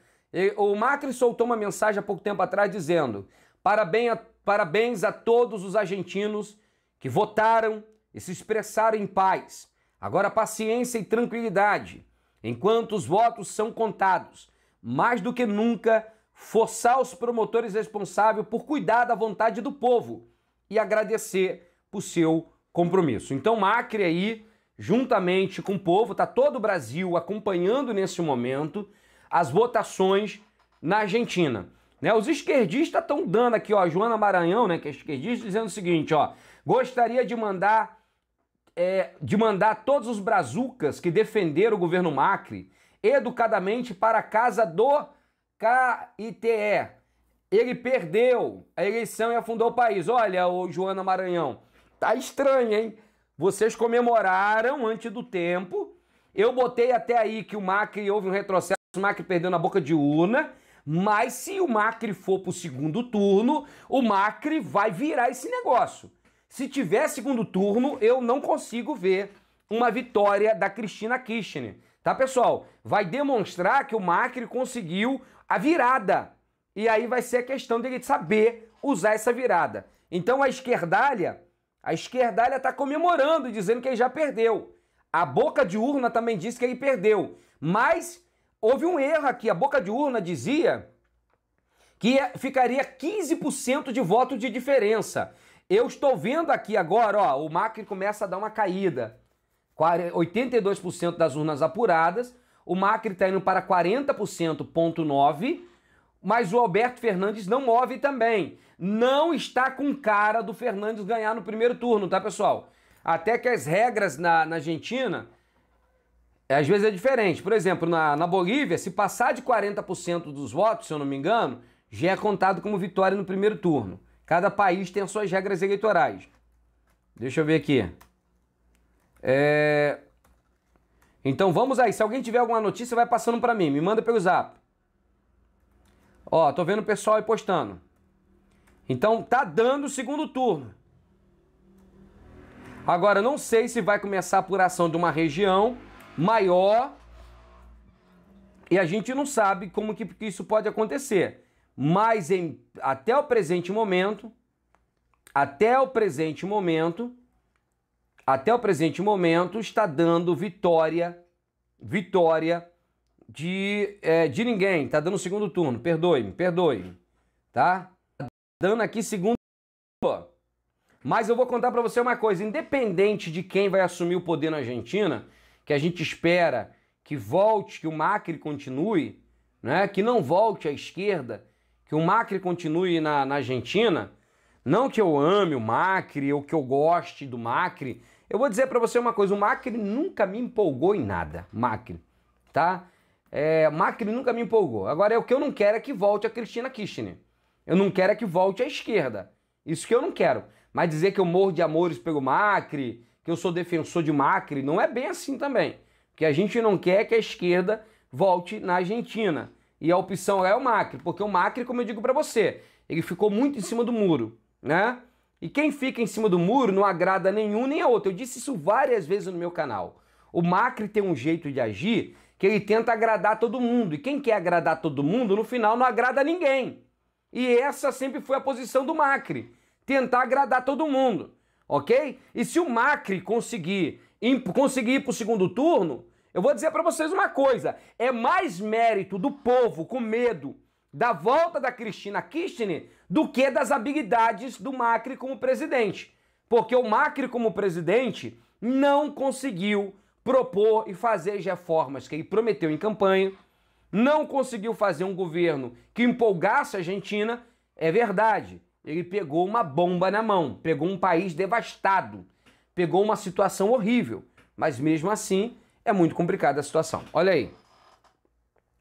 o Macri soltou uma mensagem há pouco tempo atrás dizendo: Parabéns a, parabéns a todos os argentinos que votaram e se expressaram em paz. Agora paciência e tranquilidade, enquanto os votos são contados. Mais do que nunca, forçar os promotores responsáveis por cuidar da vontade do povo e agradecer por seu compromisso. Então, Macri aí juntamente com o povo, está todo o Brasil acompanhando nesse momento as votações na Argentina. Né? Os esquerdistas estão dando aqui, ó, a Joana Maranhão, né, que é esquerdista, dizendo o seguinte, ó, gostaria de mandar é, de mandar todos os brazucas que defenderam o governo Macri educadamente para a casa do KITE. Ele perdeu a eleição e afundou o país. Olha, o Joana Maranhão, tá estranho, hein? Vocês comemoraram antes do tempo. Eu botei até aí que o Macri houve um retrocesso, o Macri perdeu na boca de urna. Mas se o Macri for para o segundo turno, o Macri vai virar esse negócio. Se tiver segundo turno, eu não consigo ver uma vitória da Cristina Kirchner. Tá, pessoal? Vai demonstrar que o Macri conseguiu a virada. E aí vai ser a questão dele saber usar essa virada. Então a esquerdalha a esquerdalha está comemorando, dizendo que ele já perdeu. A boca de urna também disse que ele perdeu. Mas houve um erro aqui. A boca de urna dizia que é, ficaria 15% de voto de diferença. Eu estou vendo aqui agora, ó, o Macri começa a dar uma caída. 82% das urnas apuradas, o Macri está indo para 40%.9, mas o Alberto Fernandes não move também não está com cara do Fernandes ganhar no primeiro turno, tá, pessoal? Até que as regras na, na Argentina é, às vezes é diferente. Por exemplo, na, na Bolívia, se passar de 40% dos votos, se eu não me engano, já é contado como vitória no primeiro turno. Cada país tem as suas regras eleitorais. Deixa eu ver aqui. É... Então vamos aí. Se alguém tiver alguma notícia, vai passando para mim. Me manda pelo zap. Ó, tô vendo o pessoal aí postando. Então tá dando o segundo turno. Agora, não sei se vai começar a apuração de uma região maior e a gente não sabe como que, isso pode acontecer. Mas em, até o presente momento, até o presente momento, até o presente momento está dando vitória, vitória de, é, de ninguém. Está dando segundo turno, perdoe-me, perdoe-me, tá? dando aqui segundo. Mas eu vou contar para você uma coisa: independente de quem vai assumir o poder na Argentina, que a gente espera que volte, que o Macri continue, né? que não volte à esquerda, que o Macri continue na, na Argentina. Não que eu ame o Macri ou que eu goste do Macri. Eu vou dizer para você uma coisa: o Macri nunca me empolgou em nada. Macri, tá? É, Macri nunca me empolgou. Agora, é o que eu não quero é que volte a Cristina Kirchner. Eu não quero é que volte à esquerda. Isso que eu não quero. Mas dizer que eu morro de amores pelo Macri, que eu sou defensor de Macri, não é bem assim também. Porque a gente não quer que a esquerda volte na Argentina. E a opção é o Macri, porque o Macri, como eu digo para você, ele ficou muito em cima do muro, né? E quem fica em cima do muro não agrada nenhum nem a outro. Eu disse isso várias vezes no meu canal. O Macri tem um jeito de agir que ele tenta agradar todo mundo. E quem quer agradar todo mundo, no final não agrada ninguém. E essa sempre foi a posição do Macri, tentar agradar todo mundo, ok? E se o Macri conseguir, conseguir ir para o segundo turno, eu vou dizer para vocês uma coisa: é mais mérito do povo com medo da volta da Cristina Kirchner do que das habilidades do Macri como presidente. Porque o Macri, como presidente, não conseguiu propor e fazer as reformas que ele prometeu em campanha não conseguiu fazer um governo que empolgasse a Argentina, é verdade. Ele pegou uma bomba na mão, pegou um país devastado, pegou uma situação horrível. Mas mesmo assim, é muito complicada a situação. Olha aí.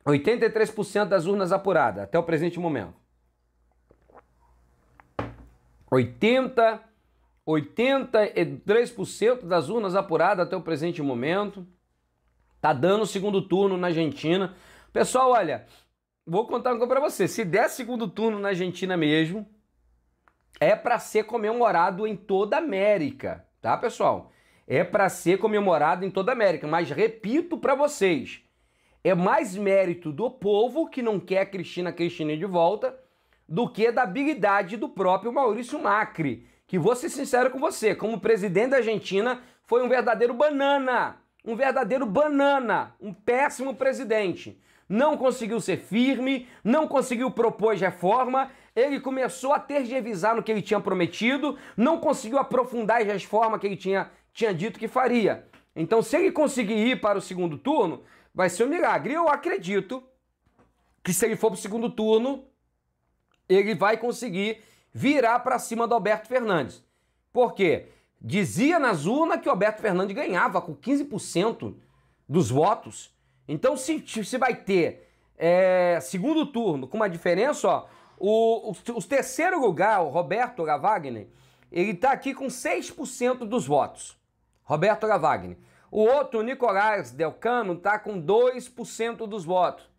83% das urnas apuradas até o presente momento. 80 83% das urnas apuradas até o presente momento. Tá dando o segundo turno na Argentina. Pessoal, olha, vou contar uma coisa para você. Se der segundo turno na Argentina mesmo, é para ser comemorado em toda a América, tá, pessoal? É para ser comemorado em toda a América, mas repito para vocês, é mais mérito do povo que não quer Cristina Cristina de volta do que da habilidade do próprio Maurício Macri, que vou ser sincero com você, como presidente da Argentina, foi um verdadeiro banana, um verdadeiro banana, um péssimo presidente não conseguiu ser firme, não conseguiu propor reforma, ele começou a avisar no que ele tinha prometido, não conseguiu aprofundar as reformas que ele tinha, tinha dito que faria. Então, se ele conseguir ir para o segundo turno, vai ser um milagre. Eu acredito que se ele for para o segundo turno, ele vai conseguir virar para cima do Alberto Fernandes. Por quê? Dizia nas urnas que o Alberto Fernandes ganhava com 15% dos votos. Então, se, se vai ter é, segundo turno com uma diferença, ó, o, o, o terceiro lugar, o Roberto Ravagner, ele está aqui com 6% dos votos. Roberto Ravagner. O outro, Nicolás Delcano, está com 2% dos votos.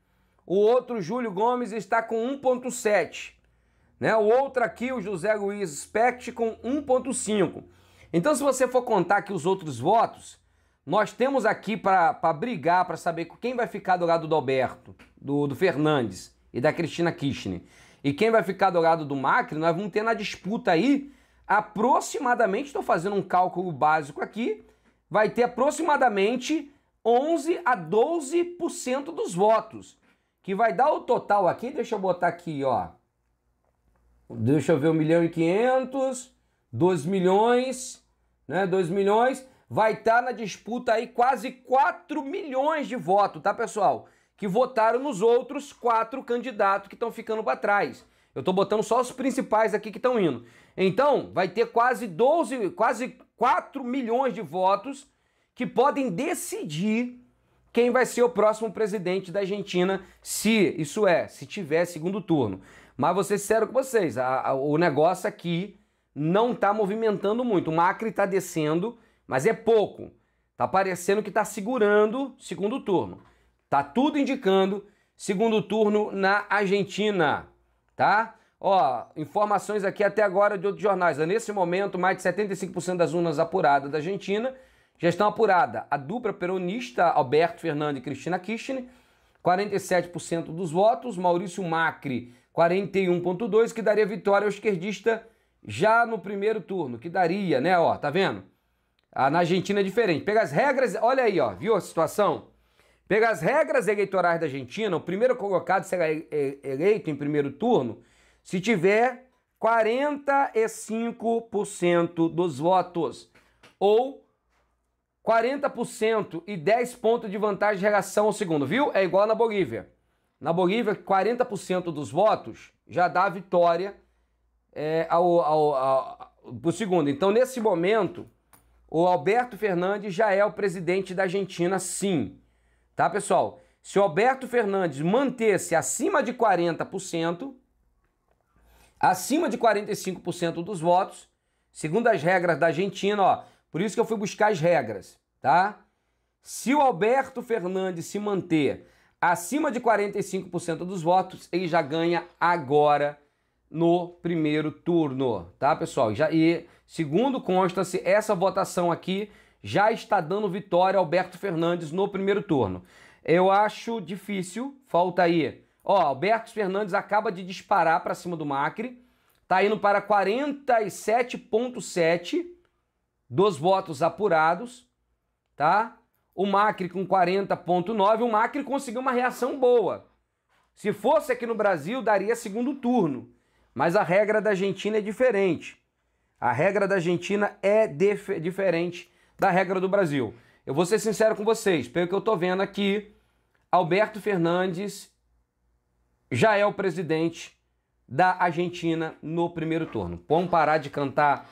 O outro, Júlio Gomes, está com 1,7%. Né? O outro aqui, o José Luiz Specht, com 1,5%. Então, se você for contar aqui os outros votos, nós temos aqui para brigar, para saber quem vai ficar do lado do Alberto, do, do Fernandes e da Cristina Kirchner. E quem vai ficar do lado do Macri, nós vamos ter na disputa aí aproximadamente, estou fazendo um cálculo básico aqui, vai ter aproximadamente 11 a 12% dos votos, que vai dar o total aqui, deixa eu botar aqui, ó. Deixa eu ver 1 milhão e 500, 2 milhões, né, 2 milhões, vai estar tá na disputa aí quase 4 milhões de votos, tá, pessoal? Que votaram nos outros quatro candidatos que estão ficando para trás. Eu estou botando só os principais aqui que estão indo. Então, vai ter quase 12, quase 4 milhões de votos que podem decidir quem vai ser o próximo presidente da Argentina, se isso é, se tiver segundo turno. Mas vou ser sincero com vocês, a, a, o negócio aqui não está movimentando muito. O Macri está descendo, mas é pouco. Tá parecendo que tá segurando segundo turno. Tá tudo indicando segundo turno na Argentina, tá? Ó, informações aqui até agora de outros jornais. Nesse momento, mais de 75% das urnas apuradas da Argentina já estão apuradas. A dupla peronista Alberto Fernandes e Cristina Kirchner, 47% dos votos. Maurício Macri, 41,2%, que daria vitória ao esquerdista já no primeiro turno. Que daria, né? Ó, tá vendo? Ah, na Argentina é diferente. Pega as regras, olha aí, ó, viu a situação? Pega as regras eleitorais da Argentina, o primeiro colocado será eleito em primeiro turno se tiver 45% dos votos ou 40% e 10 pontos de vantagem em relação ao segundo, viu? É igual na Bolívia. Na Bolívia, 40% dos votos já dá a vitória é, ao, ao, ao, ao, pro segundo. Então, nesse momento, o Alberto Fernandes já é o presidente da Argentina, sim. Tá, pessoal? Se o Alberto Fernandes manter-se acima de 40%, acima de 45% dos votos, segundo as regras da Argentina, ó, por isso que eu fui buscar as regras, tá? Se o Alberto Fernandes se manter acima de 45% dos votos, ele já ganha agora no primeiro turno, tá, pessoal? Já, e segundo consta-se, essa votação aqui já está dando vitória a Alberto Fernandes no primeiro turno. Eu acho difícil, falta aí. Ó, Alberto Fernandes acaba de disparar para cima do Macri, tá indo para 47,7 dos votos apurados, tá? O Macri com 40,9. O Macri conseguiu uma reação boa. Se fosse aqui no Brasil, daria segundo turno. Mas a regra da Argentina é diferente. A regra da Argentina é diferente da regra do Brasil. Eu vou ser sincero com vocês, pelo que eu estou vendo aqui, Alberto Fernandes já é o presidente da Argentina no primeiro turno. Vamos parar de cantar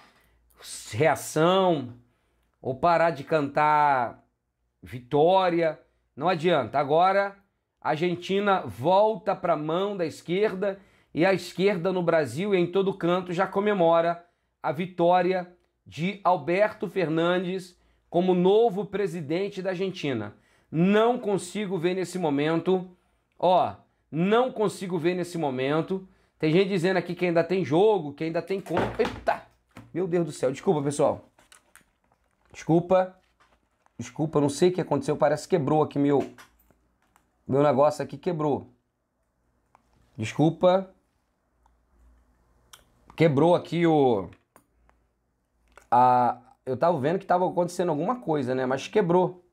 reação ou parar de cantar vitória. Não adianta. Agora a Argentina volta para a mão da esquerda e a esquerda no Brasil e em todo canto já comemora a vitória de Alberto Fernandes como novo presidente da Argentina. Não consigo ver nesse momento, ó, não consigo ver nesse momento. Tem gente dizendo aqui que ainda tem jogo, que ainda tem conta. Eita! Meu Deus do céu, desculpa, pessoal. Desculpa. Desculpa, não sei o que aconteceu, parece que quebrou aqui meu meu negócio aqui quebrou. Desculpa. Quebrou aqui o. A... Eu tava vendo que tava acontecendo alguma coisa, né? Mas quebrou.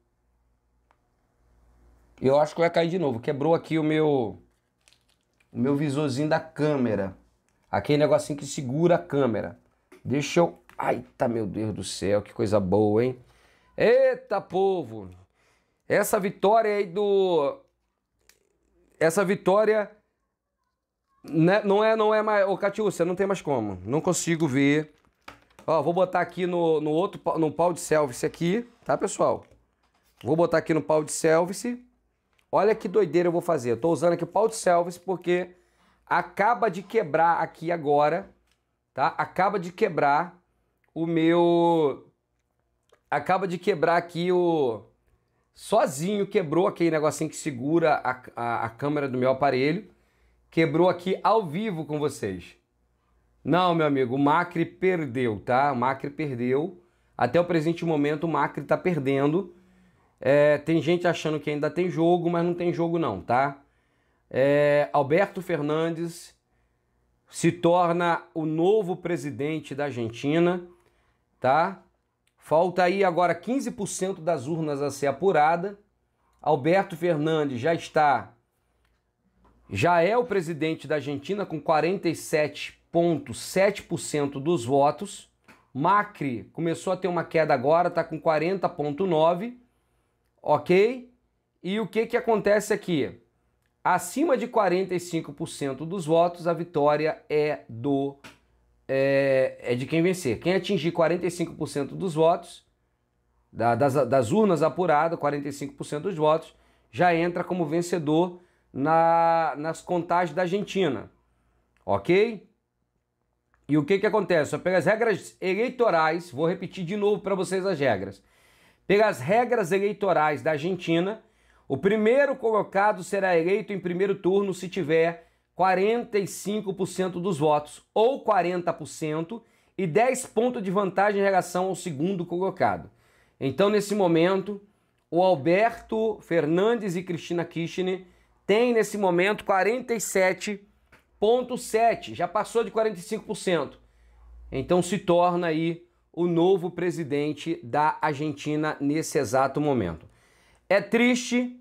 Eu acho que vai cair de novo. Quebrou aqui o meu. O meu visorzinho da câmera. Aquele negocinho que segura a câmera. Deixa eu. Ai, tá, meu Deus do céu, que coisa boa, hein? Eita, povo! Essa vitória aí do. Essa vitória né? Não é, não é mais. Ô, você não tem mais como. Não consigo ver. Ó, vou botar aqui no, no outro no pau de selfie aqui, tá, pessoal? Vou botar aqui no pau de selfie. Olha que doideira eu vou fazer. Eu tô usando aqui o pau de selfie porque acaba de quebrar aqui agora, tá? Acaba de quebrar o meu... Acaba de quebrar aqui o... Sozinho quebrou aquele negocinho que segura a, a, a câmera do meu aparelho quebrou aqui ao vivo com vocês. Não, meu amigo, o Macri perdeu, tá? O Macri perdeu. Até o presente momento, o Macri tá perdendo. É, tem gente achando que ainda tem jogo, mas não tem jogo não, tá? É, Alberto Fernandes se torna o novo presidente da Argentina, tá? Falta aí agora 15% das urnas a ser apurada. Alberto Fernandes já está já é o presidente da Argentina com 47,7% dos votos. Macri começou a ter uma queda agora, está com 40,9%. Ok? E o que, que acontece aqui? Acima de 45% dos votos, a vitória é do é, é, de quem vencer. Quem atingir 45% dos votos, da, das, das urnas apuradas, 45% dos votos, já entra como vencedor na, nas contagens da Argentina, ok? E o que, que acontece? Pelas regras eleitorais, vou repetir de novo para vocês as regras. Pelas regras eleitorais da Argentina, o primeiro colocado será eleito em primeiro turno se tiver 45% dos votos, ou 40%, e 10 pontos de vantagem em relação ao segundo colocado. Então, nesse momento, o Alberto Fernandes e Cristina Kirchner tem nesse momento 47,7%, já passou de 45%. Então se torna aí o novo presidente da Argentina nesse exato momento. É triste,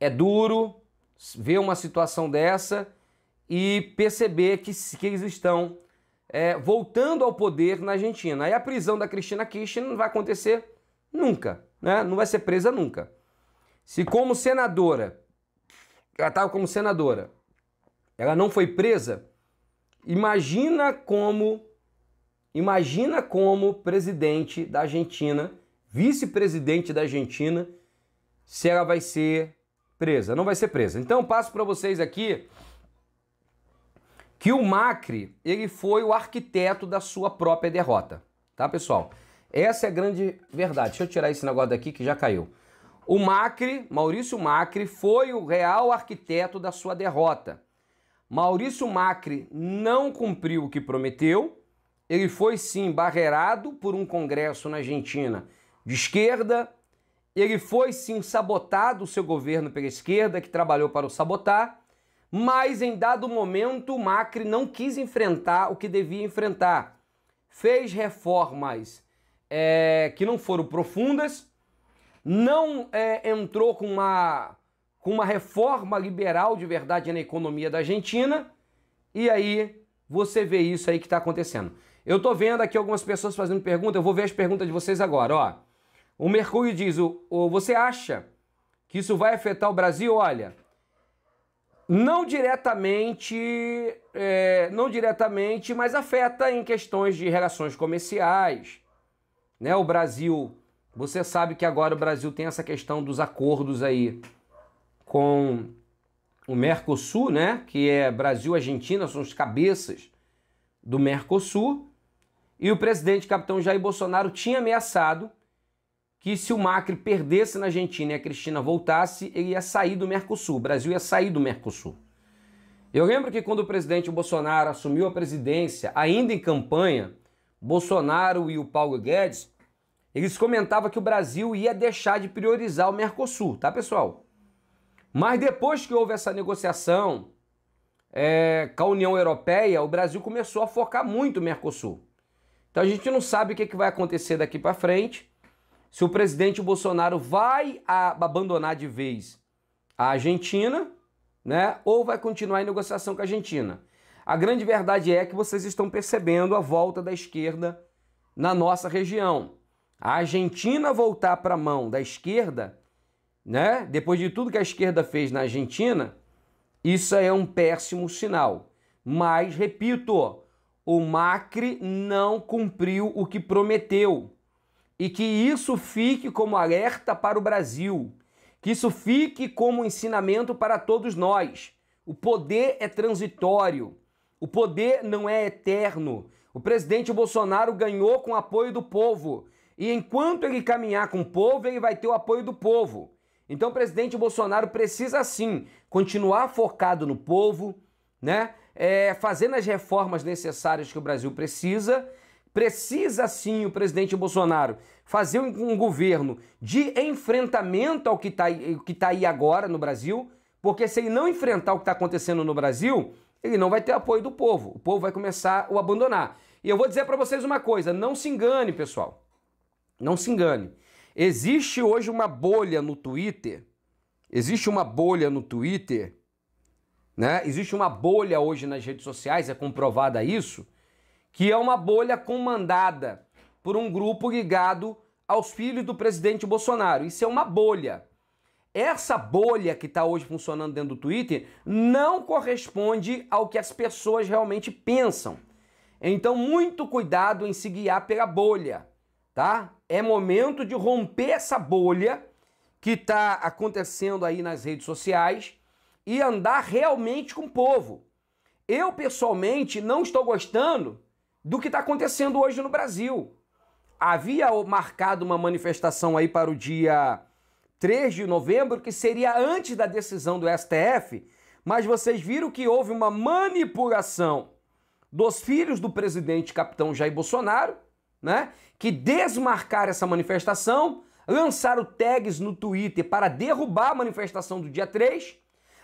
é duro ver uma situação dessa e perceber que, que eles estão é, voltando ao poder na Argentina. E a prisão da Cristina Kirchner não vai acontecer nunca, né? não vai ser presa nunca. Se como senadora ela estava como senadora, ela não foi presa, imagina como imagina como presidente da Argentina, vice-presidente da Argentina, se ela vai ser presa, não vai ser presa. Então passo para vocês aqui que o Macri, ele foi o arquiteto da sua própria derrota, tá, pessoal? Essa é a grande verdade. Deixa eu tirar esse negócio daqui que já caiu. O Macri, Maurício Macri, foi o real arquiteto da sua derrota. Maurício Macri não cumpriu o que prometeu. Ele foi sim barreirado por um congresso na Argentina de esquerda. Ele foi sim sabotado o seu governo pela esquerda, que trabalhou para o sabotar. Mas em dado momento, Macri não quis enfrentar o que devia enfrentar. Fez reformas é, que não foram profundas não é, entrou com uma, com uma reforma liberal de verdade na economia da Argentina, e aí você vê isso aí que está acontecendo. Eu estou vendo aqui algumas pessoas fazendo pergunta, eu vou ver as perguntas de vocês agora, ó. O Mercúrio diz, o, o, você acha que isso vai afetar o Brasil? Olha, não diretamente, é, não diretamente, mas afeta em questões de relações comerciais. Né? O Brasil você sabe que agora o Brasil tem essa questão dos acordos aí com o Mercosul, né? Que é Brasil e Argentina, são os cabeças do Mercosul. E o presidente capitão Jair Bolsonaro tinha ameaçado que se o Macri perdesse na Argentina e a Cristina voltasse, ele ia sair do Mercosul. O Brasil ia sair do Mercosul. Eu lembro que quando o presidente Bolsonaro assumiu a presidência, ainda em campanha, Bolsonaro e o Paulo Guedes eles comentavam que o Brasil ia deixar de priorizar o Mercosul, tá, pessoal? Mas depois que houve essa negociação é, com a União Europeia, o Brasil começou a focar muito o Mercosul. Então a gente não sabe o que, é que vai acontecer daqui para frente, se o presidente Bolsonaro vai abandonar de vez a Argentina, né? Ou vai continuar em negociação com a Argentina. A grande verdade é que vocês estão percebendo a volta da esquerda na nossa região a Argentina voltar para a mão da esquerda, né? Depois de tudo que a esquerda fez na Argentina, isso é um péssimo sinal. Mas, repito, o Macri não cumpriu o que prometeu. E que isso fique como alerta para o Brasil. Que isso fique como ensinamento para todos nós. O poder é transitório. O poder não é eterno. O presidente Bolsonaro ganhou com apoio do povo, e enquanto ele caminhar com o povo, ele vai ter o apoio do povo. Então o presidente Bolsonaro precisa sim continuar focado no povo, né? É, fazendo as reformas necessárias que o Brasil precisa. Precisa sim o presidente Bolsonaro fazer um, um governo de enfrentamento ao que está tá aí agora no Brasil, porque se ele não enfrentar o que está acontecendo no Brasil, ele não vai ter apoio do povo. O povo vai começar a o abandonar. E eu vou dizer para vocês uma coisa: não se engane, pessoal. Não se engane. Existe hoje uma bolha no Twitter. Existe uma bolha no Twitter, né? Existe uma bolha hoje nas redes sociais, é comprovada isso, que é uma bolha comandada por um grupo ligado aos filhos do presidente Bolsonaro. Isso é uma bolha. Essa bolha que está hoje funcionando dentro do Twitter não corresponde ao que as pessoas realmente pensam. Então, muito cuidado em se guiar pela bolha, tá? É momento de romper essa bolha que está acontecendo aí nas redes sociais e andar realmente com o povo. Eu, pessoalmente, não estou gostando do que está acontecendo hoje no Brasil. Havia marcado uma manifestação aí para o dia 3 de novembro, que seria antes da decisão do STF, mas vocês viram que houve uma manipulação dos filhos do presidente capitão Jair Bolsonaro né, que desmarcaram essa manifestação, lançaram tags no Twitter para derrubar a manifestação do dia 3.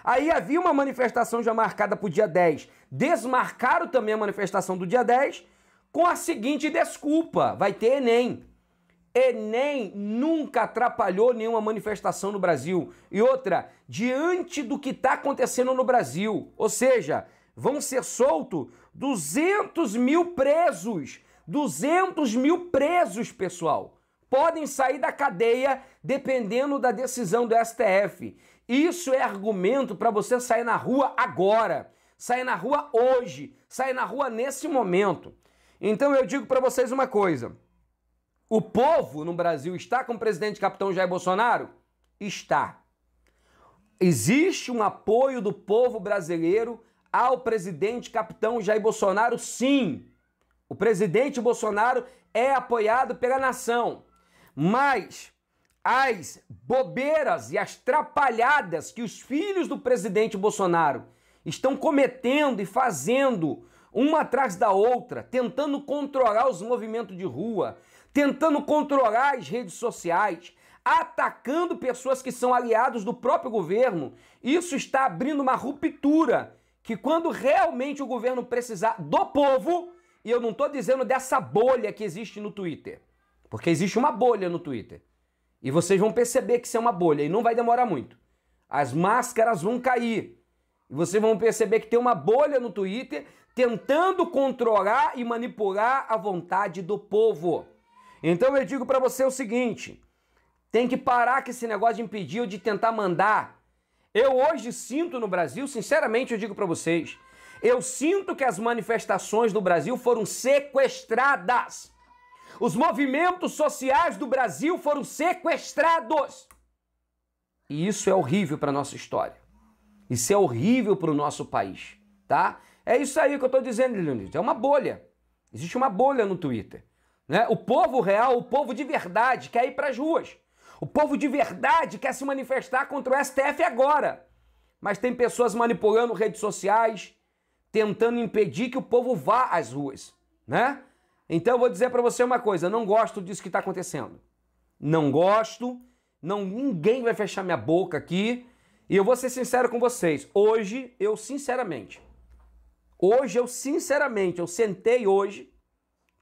Aí havia uma manifestação já marcada para o dia 10, desmarcaram também a manifestação do dia 10, com a seguinte desculpa: vai ter Enem. Enem nunca atrapalhou nenhuma manifestação no Brasil. E outra, diante do que está acontecendo no Brasil, ou seja, vão ser soltos 200 mil presos 200 mil presos, pessoal. Podem sair da cadeia dependendo da decisão do STF. Isso é argumento para você sair na rua agora, sair na rua hoje, sair na rua nesse momento. Então eu digo para vocês uma coisa: o povo no Brasil está com o presidente capitão Jair Bolsonaro? Está. Existe um apoio do povo brasileiro ao presidente capitão Jair Bolsonaro? Sim. O presidente Bolsonaro é apoiado pela nação, mas as bobeiras e as trapalhadas que os filhos do presidente Bolsonaro estão cometendo e fazendo uma atrás da outra, tentando controlar os movimentos de rua, tentando controlar as redes sociais, atacando pessoas que são aliados do próprio governo. Isso está abrindo uma ruptura que quando realmente o governo precisar do povo, e eu não estou dizendo dessa bolha que existe no Twitter, porque existe uma bolha no Twitter. E vocês vão perceber que isso é uma bolha e não vai demorar muito. As máscaras vão cair. E vocês vão perceber que tem uma bolha no Twitter tentando controlar e manipular a vontade do povo. Então eu digo para você o seguinte: tem que parar com esse negócio de impedir ou de tentar mandar. Eu hoje sinto no Brasil, sinceramente eu digo para vocês, eu sinto que as manifestações do Brasil foram sequestradas. Os movimentos sociais do Brasil foram sequestrados. E isso é horrível para nossa história. Isso é horrível para o nosso país, tá? É isso aí que eu estou dizendo, Leonidas. É uma bolha. Existe uma bolha no Twitter. Né? O povo real, o povo de verdade, quer ir para as ruas. O povo de verdade quer se manifestar contra o STF agora. Mas tem pessoas manipulando redes sociais, tentando impedir que o povo vá às ruas, né? Então eu vou dizer para você uma coisa, não gosto disso que está acontecendo. Não gosto, não ninguém vai fechar minha boca aqui. E eu vou ser sincero com vocês. Hoje eu sinceramente, hoje eu sinceramente, eu sentei hoje,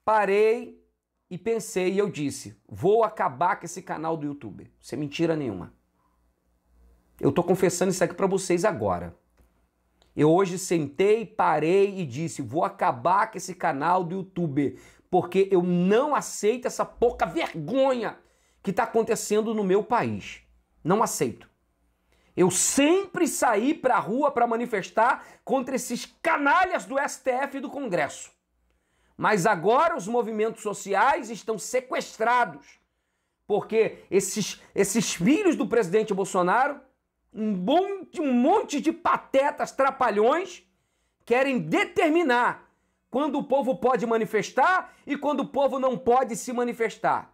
parei e pensei e eu disse, vou acabar com esse canal do YouTube. Sem mentira nenhuma. Eu tô confessando isso aqui para vocês agora. Eu hoje sentei, parei e disse: vou acabar com esse canal do YouTube, porque eu não aceito essa pouca vergonha que está acontecendo no meu país. Não aceito. Eu sempre saí para a rua para manifestar contra esses canalhas do STF e do Congresso. Mas agora os movimentos sociais estão sequestrados, porque esses, esses filhos do presidente Bolsonaro um, bom, um monte de patetas trapalhões querem determinar quando o povo pode manifestar e quando o povo não pode se manifestar.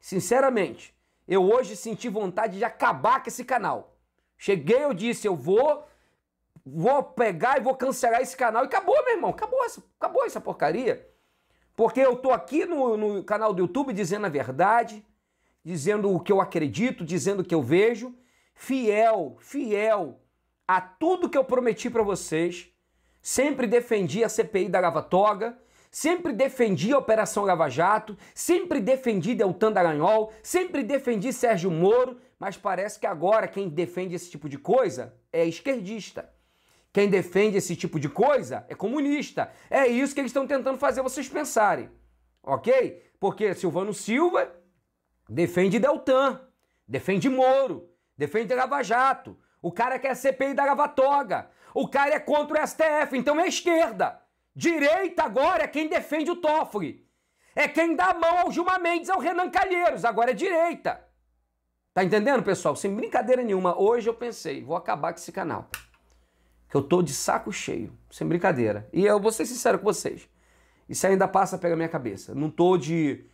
Sinceramente, eu hoje senti vontade de acabar com esse canal. Cheguei, eu disse, eu vou, vou pegar e vou cancelar esse canal. E acabou, meu irmão, acabou essa, acabou essa porcaria. Porque eu tô aqui no, no canal do YouTube dizendo a verdade, dizendo o que eu acredito, dizendo o que eu vejo fiel, fiel a tudo que eu prometi para vocês. Sempre defendi a CPI da Lava Toga, sempre defendi a Operação Lava Jato, sempre defendi Deltan Dallagnol, sempre defendi Sérgio Moro, mas parece que agora quem defende esse tipo de coisa é esquerdista. Quem defende esse tipo de coisa é comunista. É isso que eles estão tentando fazer vocês pensarem. Ok? Porque Silvano Silva defende Deltan, defende Moro, defende a Lava Jato, o cara quer a CPI da Lava Toga, o cara é contra o STF, então é esquerda. Direita agora é quem defende o Toffoli. É quem dá a mão ao Gilmar Mendes, ao Renan Calheiros, agora é direita. Tá entendendo, pessoal? Sem brincadeira nenhuma, hoje eu pensei, vou acabar com esse canal. Que eu tô de saco cheio, sem brincadeira. E eu vou ser sincero com vocês. Isso ainda passa pela minha cabeça. Não tô de,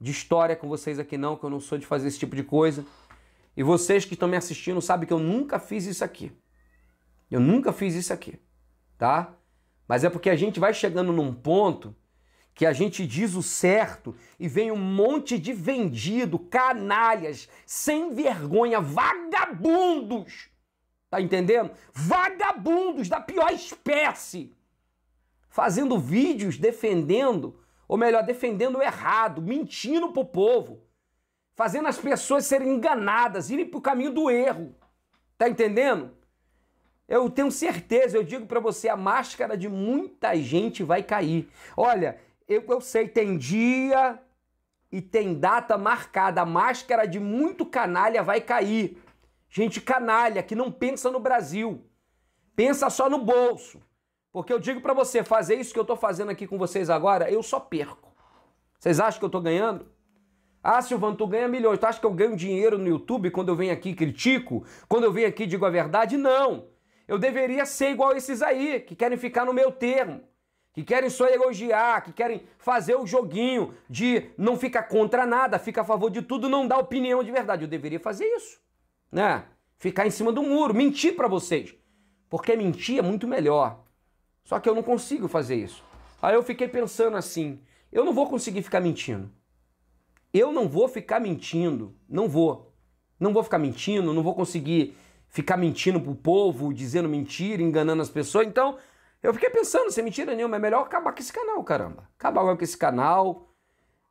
de história com vocês aqui não, que eu não sou de fazer esse tipo de coisa. E vocês que estão me assistindo sabem que eu nunca fiz isso aqui. Eu nunca fiz isso aqui, tá? Mas é porque a gente vai chegando num ponto que a gente diz o certo e vem um monte de vendido, canalhas, sem vergonha, vagabundos. Tá entendendo? Vagabundos da pior espécie. Fazendo vídeos defendendo, ou melhor, defendendo o errado, mentindo pro povo fazendo as pessoas serem enganadas, irem para o caminho do erro. Tá entendendo? Eu tenho certeza, eu digo para você, a máscara de muita gente vai cair. Olha, eu, eu sei, tem dia e tem data marcada. A máscara de muito canalha vai cair. Gente canalha que não pensa no Brasil, pensa só no bolso. Porque eu digo para você, fazer isso que eu tô fazendo aqui com vocês agora, eu só perco. Vocês acham que eu tô ganhando? Ah, Silvano, tu ganha milhões. Tu acha que eu ganho dinheiro no YouTube quando eu venho aqui e critico? Quando eu venho aqui e digo a verdade? Não. Eu deveria ser igual esses aí, que querem ficar no meu termo, que querem só elogiar, que querem fazer o joguinho de não ficar contra nada, fica a favor de tudo, não dá opinião de verdade. Eu deveria fazer isso, né? Ficar em cima do muro, mentir para vocês. Porque mentir é muito melhor. Só que eu não consigo fazer isso. Aí eu fiquei pensando assim, eu não vou conseguir ficar mentindo. Eu não vou ficar mentindo, não vou. Não vou ficar mentindo, não vou conseguir ficar mentindo pro povo, dizendo mentira, enganando as pessoas. Então, eu fiquei pensando, sem mentira nenhuma, é melhor acabar com esse canal, caramba. Acabar logo com esse canal.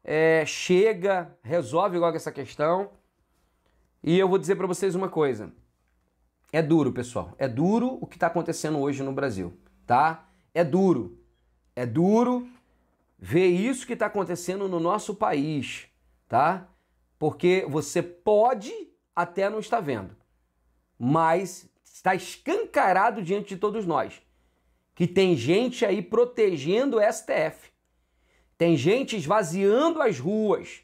É, chega, resolve logo essa questão. E eu vou dizer para vocês uma coisa. É duro, pessoal. É duro o que está acontecendo hoje no Brasil, tá? É duro. É duro ver isso que está acontecendo no nosso país tá? Porque você pode até não estar vendo, mas está escancarado diante de todos nós que tem gente aí protegendo o STF. Tem gente esvaziando as ruas,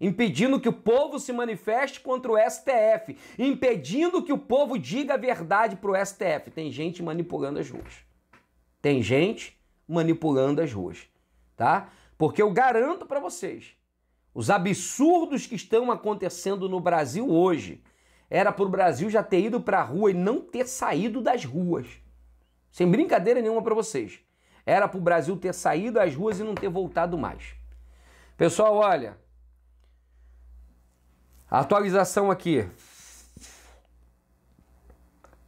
impedindo que o povo se manifeste contra o STF, impedindo que o povo diga a verdade para o STF. Tem gente manipulando as ruas. Tem gente manipulando as ruas, tá? Porque eu garanto para vocês os absurdos que estão acontecendo no Brasil hoje. Era para o Brasil já ter ido para a rua e não ter saído das ruas. Sem brincadeira nenhuma para vocês. Era para o Brasil ter saído às ruas e não ter voltado mais. Pessoal, olha. Atualização aqui.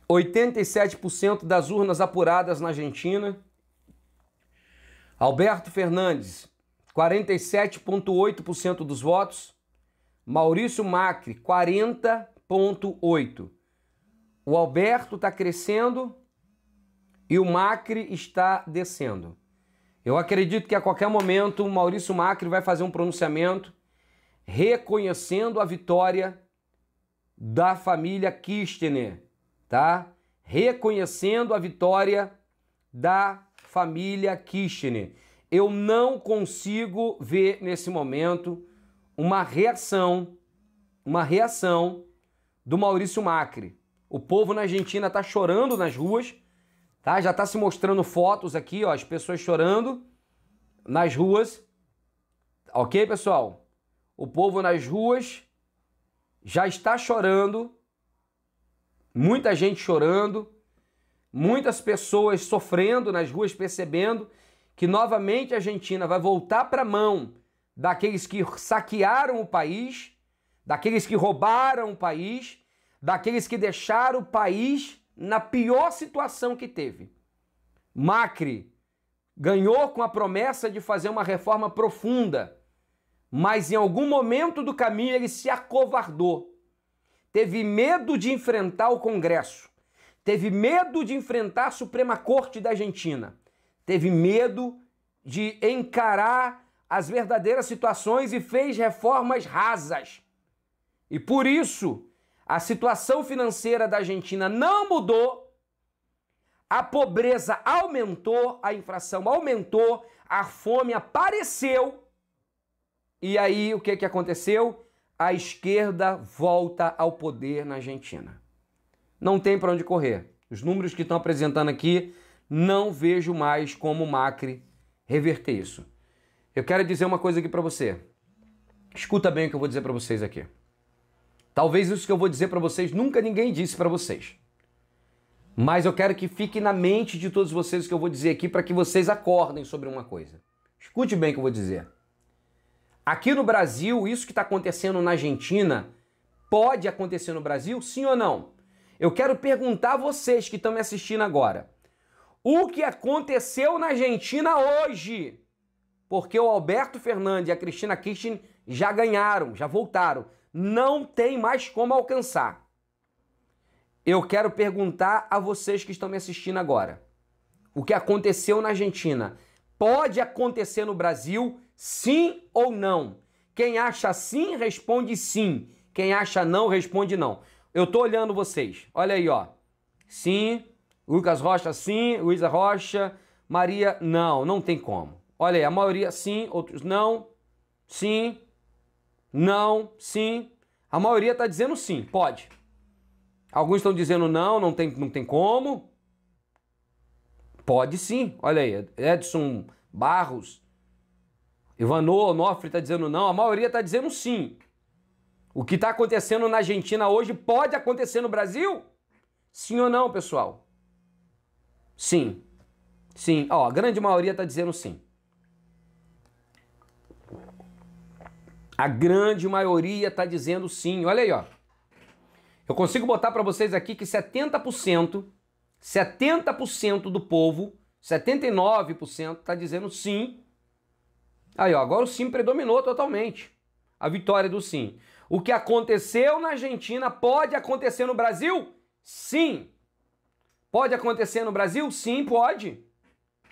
87% das urnas apuradas na Argentina. Alberto Fernandes, 47,8% dos votos. Maurício Macri, 40,8%. O Alberto está crescendo e o Macri está descendo. Eu acredito que a qualquer momento o Maurício Macri vai fazer um pronunciamento reconhecendo a vitória da família Kirchner, tá? Reconhecendo a vitória da família Kirchner eu não consigo ver nesse momento uma reação, uma reação do Maurício Macri. O povo na Argentina está chorando nas ruas, tá? Já está se mostrando fotos aqui, ó, as pessoas chorando nas ruas. OK, pessoal? O povo nas ruas já está chorando. Muita gente chorando, muitas pessoas sofrendo nas ruas, percebendo que novamente a Argentina vai voltar para a mão daqueles que saquearam o país, daqueles que roubaram o país, daqueles que deixaram o país na pior situação que teve. Macri ganhou com a promessa de fazer uma reforma profunda, mas em algum momento do caminho ele se acovardou. Teve medo de enfrentar o Congresso, teve medo de enfrentar a Suprema Corte da Argentina teve medo de encarar as verdadeiras situações e fez reformas rasas. E por isso, a situação financeira da Argentina não mudou, a pobreza aumentou, a inflação aumentou, a fome apareceu. E aí, o que, que aconteceu? A esquerda volta ao poder na Argentina. Não tem para onde correr. Os números que estão apresentando aqui não vejo mais como o Macri reverter isso. Eu quero dizer uma coisa aqui para você. Escuta bem o que eu vou dizer para vocês aqui. Talvez isso que eu vou dizer para vocês nunca ninguém disse para vocês. Mas eu quero que fique na mente de todos vocês o que eu vou dizer aqui para que vocês acordem sobre uma coisa. Escute bem o que eu vou dizer. Aqui no Brasil, isso que está acontecendo na Argentina pode acontecer no Brasil, sim ou não? Eu quero perguntar a vocês que estão me assistindo agora o que aconteceu na Argentina hoje. Porque o Alberto Fernandes e a Cristina Kirchner já ganharam, já voltaram. Não tem mais como alcançar. Eu quero perguntar a vocês que estão me assistindo agora. O que aconteceu na Argentina pode acontecer no Brasil, sim ou não? Quem acha sim, responde sim. Quem acha não, responde não. Eu tô olhando vocês. Olha aí, ó. Sim, Lucas Rocha, sim. Luísa Rocha. Maria, não. Não tem como. Olha aí, a maioria sim, outros não. Sim. Não. Sim. A maioria está dizendo sim, pode. Alguns estão dizendo não, não tem, não tem como. Pode sim. Olha aí, Edson Barros, Ivanô Onofre está dizendo não. A maioria está dizendo sim. O que está acontecendo na Argentina hoje pode acontecer no Brasil? Sim ou não, pessoal? Sim. Sim. Ó, a grande maioria está dizendo sim. A grande maioria está dizendo sim. Olha aí, ó. Eu consigo botar para vocês aqui que 70%, 70% do povo, 79% está dizendo sim. Aí, ó, agora o sim predominou totalmente. A vitória do sim. O que aconteceu na Argentina pode acontecer no Brasil? Sim. Pode acontecer no Brasil? Sim, pode.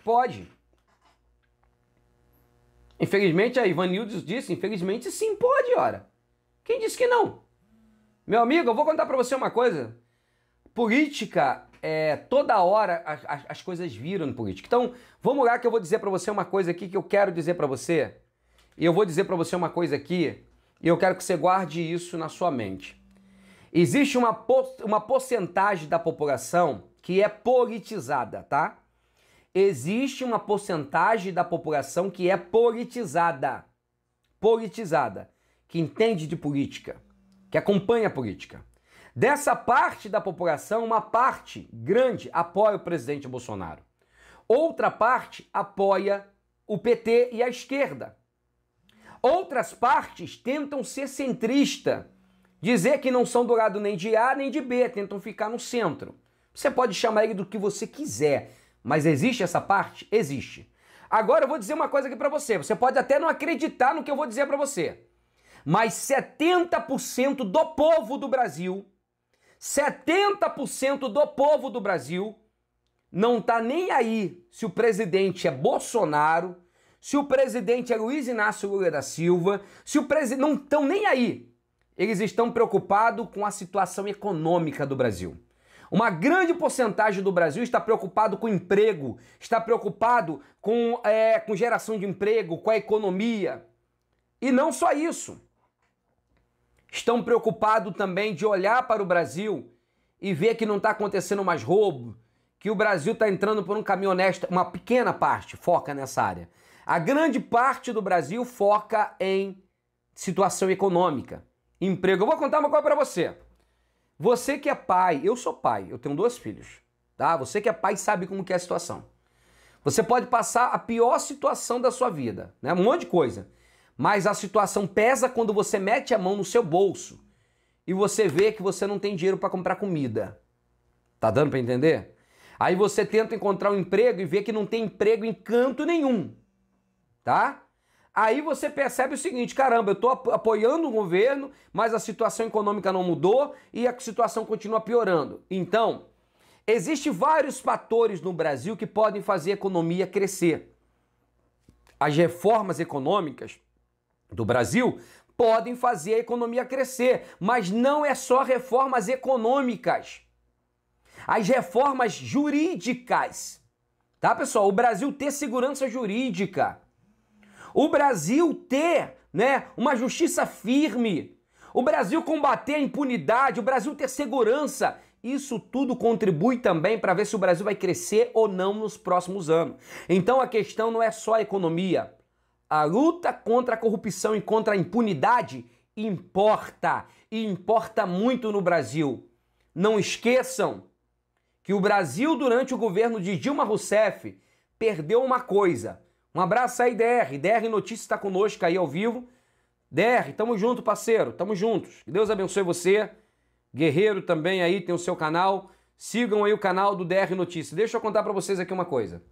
Pode. Infelizmente, a Ivanildes disse, infelizmente sim, pode, ora. Quem disse que não? Meu amigo, eu vou contar para você uma coisa. Política, é, toda hora as, as coisas viram política. Então, vamos lá que eu vou dizer para você uma coisa aqui que eu quero dizer para você. E eu vou dizer para você uma coisa aqui e eu quero que você guarde isso na sua mente. Existe uma, po uma porcentagem da população que é politizada, tá? Existe uma porcentagem da população que é politizada. Politizada. Que entende de política. Que acompanha a política. Dessa parte da população, uma parte grande apoia o presidente Bolsonaro. Outra parte apoia o PT e a esquerda. Outras partes tentam ser centrista, dizer que não são do lado nem de A nem de B, tentam ficar no centro. Você pode chamar ele do que você quiser, mas existe essa parte? Existe. Agora eu vou dizer uma coisa aqui para você. Você pode até não acreditar no que eu vou dizer para você. Mas 70% do povo do Brasil, 70% do povo do Brasil não tá nem aí se o presidente é Bolsonaro, se o presidente é Luiz Inácio Lula da Silva, se o presidente não estão nem aí. Eles estão preocupados com a situação econômica do Brasil. Uma grande porcentagem do Brasil está preocupado com emprego, está preocupado com, é, com geração de emprego, com a economia. E não só isso. Estão preocupados também de olhar para o Brasil e ver que não está acontecendo mais roubo, que o Brasil está entrando por um caminho honesto. Uma pequena parte foca nessa área. A grande parte do Brasil foca em situação econômica, emprego. Eu vou contar uma coisa para você. Você que é pai, eu sou pai, eu tenho dois filhos, tá? Você que é pai sabe como que é a situação. Você pode passar a pior situação da sua vida, né? Um monte de coisa. Mas a situação pesa quando você mete a mão no seu bolso e você vê que você não tem dinheiro para comprar comida. Tá dando para entender? Aí você tenta encontrar um emprego e vê que não tem emprego em canto nenhum. Tá? Aí você percebe o seguinte: caramba, eu estou apoiando o governo, mas a situação econômica não mudou e a situação continua piorando. Então, existem vários fatores no Brasil que podem fazer a economia crescer. As reformas econômicas do Brasil podem fazer a economia crescer, mas não é só reformas econômicas. As reformas jurídicas. Tá, pessoal? O Brasil ter segurança jurídica. O Brasil ter né, uma justiça firme, o Brasil combater a impunidade, o Brasil ter segurança. Isso tudo contribui também para ver se o Brasil vai crescer ou não nos próximos anos. Então a questão não é só a economia. A luta contra a corrupção e contra a impunidade importa e importa muito no Brasil. Não esqueçam que o Brasil, durante o governo de Dilma Rousseff, perdeu uma coisa: um abraço aí, DR. DR Notícias está conosco aí ao vivo. DR, tamo junto, parceiro. Tamo juntos. Que Deus abençoe você. Guerreiro também aí tem o seu canal. Sigam aí o canal do DR Notícias. Deixa eu contar para vocês aqui uma coisa.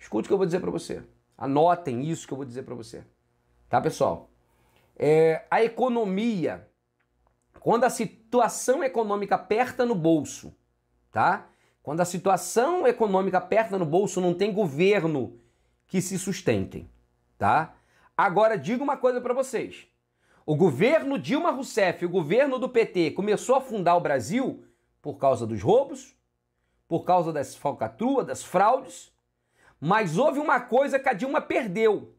Escute o que eu vou dizer para você. Anotem isso que eu vou dizer para você. Tá, pessoal? É, a economia, quando a situação econômica aperta no bolso, tá? Quando a situação econômica aperta no bolso, não tem governo que se sustentem, tá? Agora digo uma coisa para vocês. O governo Dilma Rousseff, o governo do PT, começou a fundar o Brasil por causa dos roubos, por causa das falcatruas, das fraudes, mas houve uma coisa que a Dilma perdeu.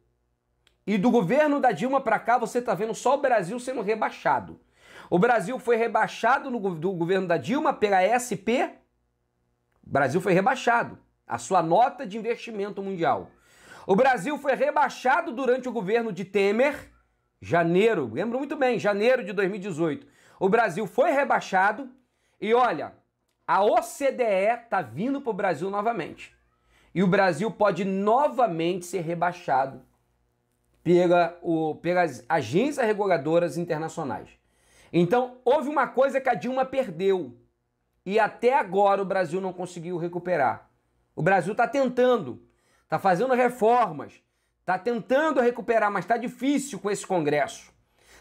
E do governo da Dilma para cá, você tá vendo só o Brasil sendo rebaixado. O Brasil foi rebaixado no, do governo da Dilma pela SP. O Brasil foi rebaixado. A sua nota de investimento mundial. O Brasil foi rebaixado durante o governo de Temer, janeiro, lembro muito bem, janeiro de 2018. O Brasil foi rebaixado e olha, a OCDE tá vindo pro Brasil novamente. E o Brasil pode novamente ser rebaixado pela o, pelas agências reguladoras internacionais. Então, houve uma coisa que a Dilma perdeu. E até agora o Brasil não conseguiu recuperar. O Brasil está tentando está fazendo reformas, está tentando recuperar, mas está difícil com esse Congresso.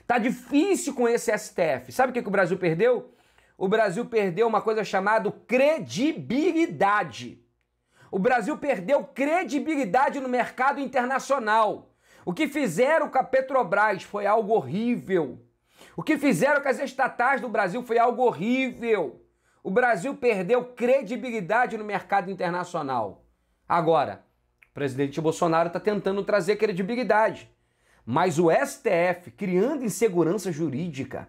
Está difícil com esse STF. Sabe o que, que o Brasil perdeu? O Brasil perdeu uma coisa chamada credibilidade. O Brasil perdeu credibilidade no mercado internacional. O que fizeram com a Petrobras foi algo horrível. O que fizeram com as estatais do Brasil foi algo horrível. O Brasil perdeu credibilidade no mercado internacional. Agora, o presidente Bolsonaro está tentando trazer credibilidade. Mas o STF criando insegurança jurídica,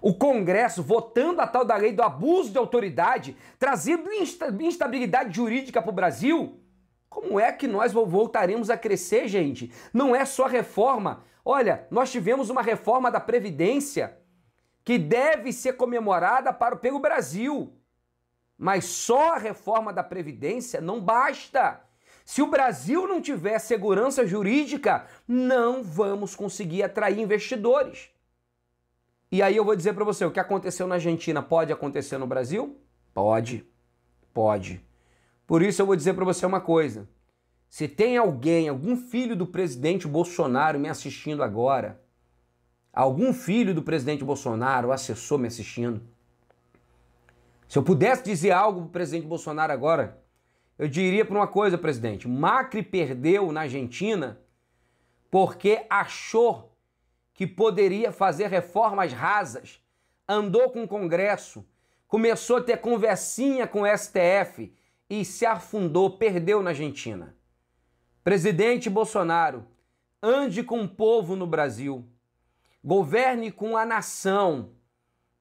o Congresso votando a tal da lei do abuso de autoridade, trazendo instabilidade jurídica para o Brasil, como é que nós voltaremos a crescer, gente? Não é só reforma. Olha, nós tivemos uma reforma da Previdência que deve ser comemorada para, pelo Brasil. Mas só a reforma da Previdência não basta. Se o Brasil não tiver segurança jurídica, não vamos conseguir atrair investidores. E aí eu vou dizer para você, o que aconteceu na Argentina pode acontecer no Brasil? Pode. Pode. Por isso eu vou dizer para você uma coisa. Se tem alguém, algum filho do presidente Bolsonaro me assistindo agora, algum filho do presidente Bolsonaro, assessor me assistindo, se eu pudesse dizer algo pro presidente Bolsonaro agora, eu diria para uma coisa, presidente: Macri perdeu na Argentina porque achou que poderia fazer reformas rasas, andou com o Congresso, começou a ter conversinha com o STF e se afundou, perdeu na Argentina. Presidente Bolsonaro, ande com o povo no Brasil, governe com a nação,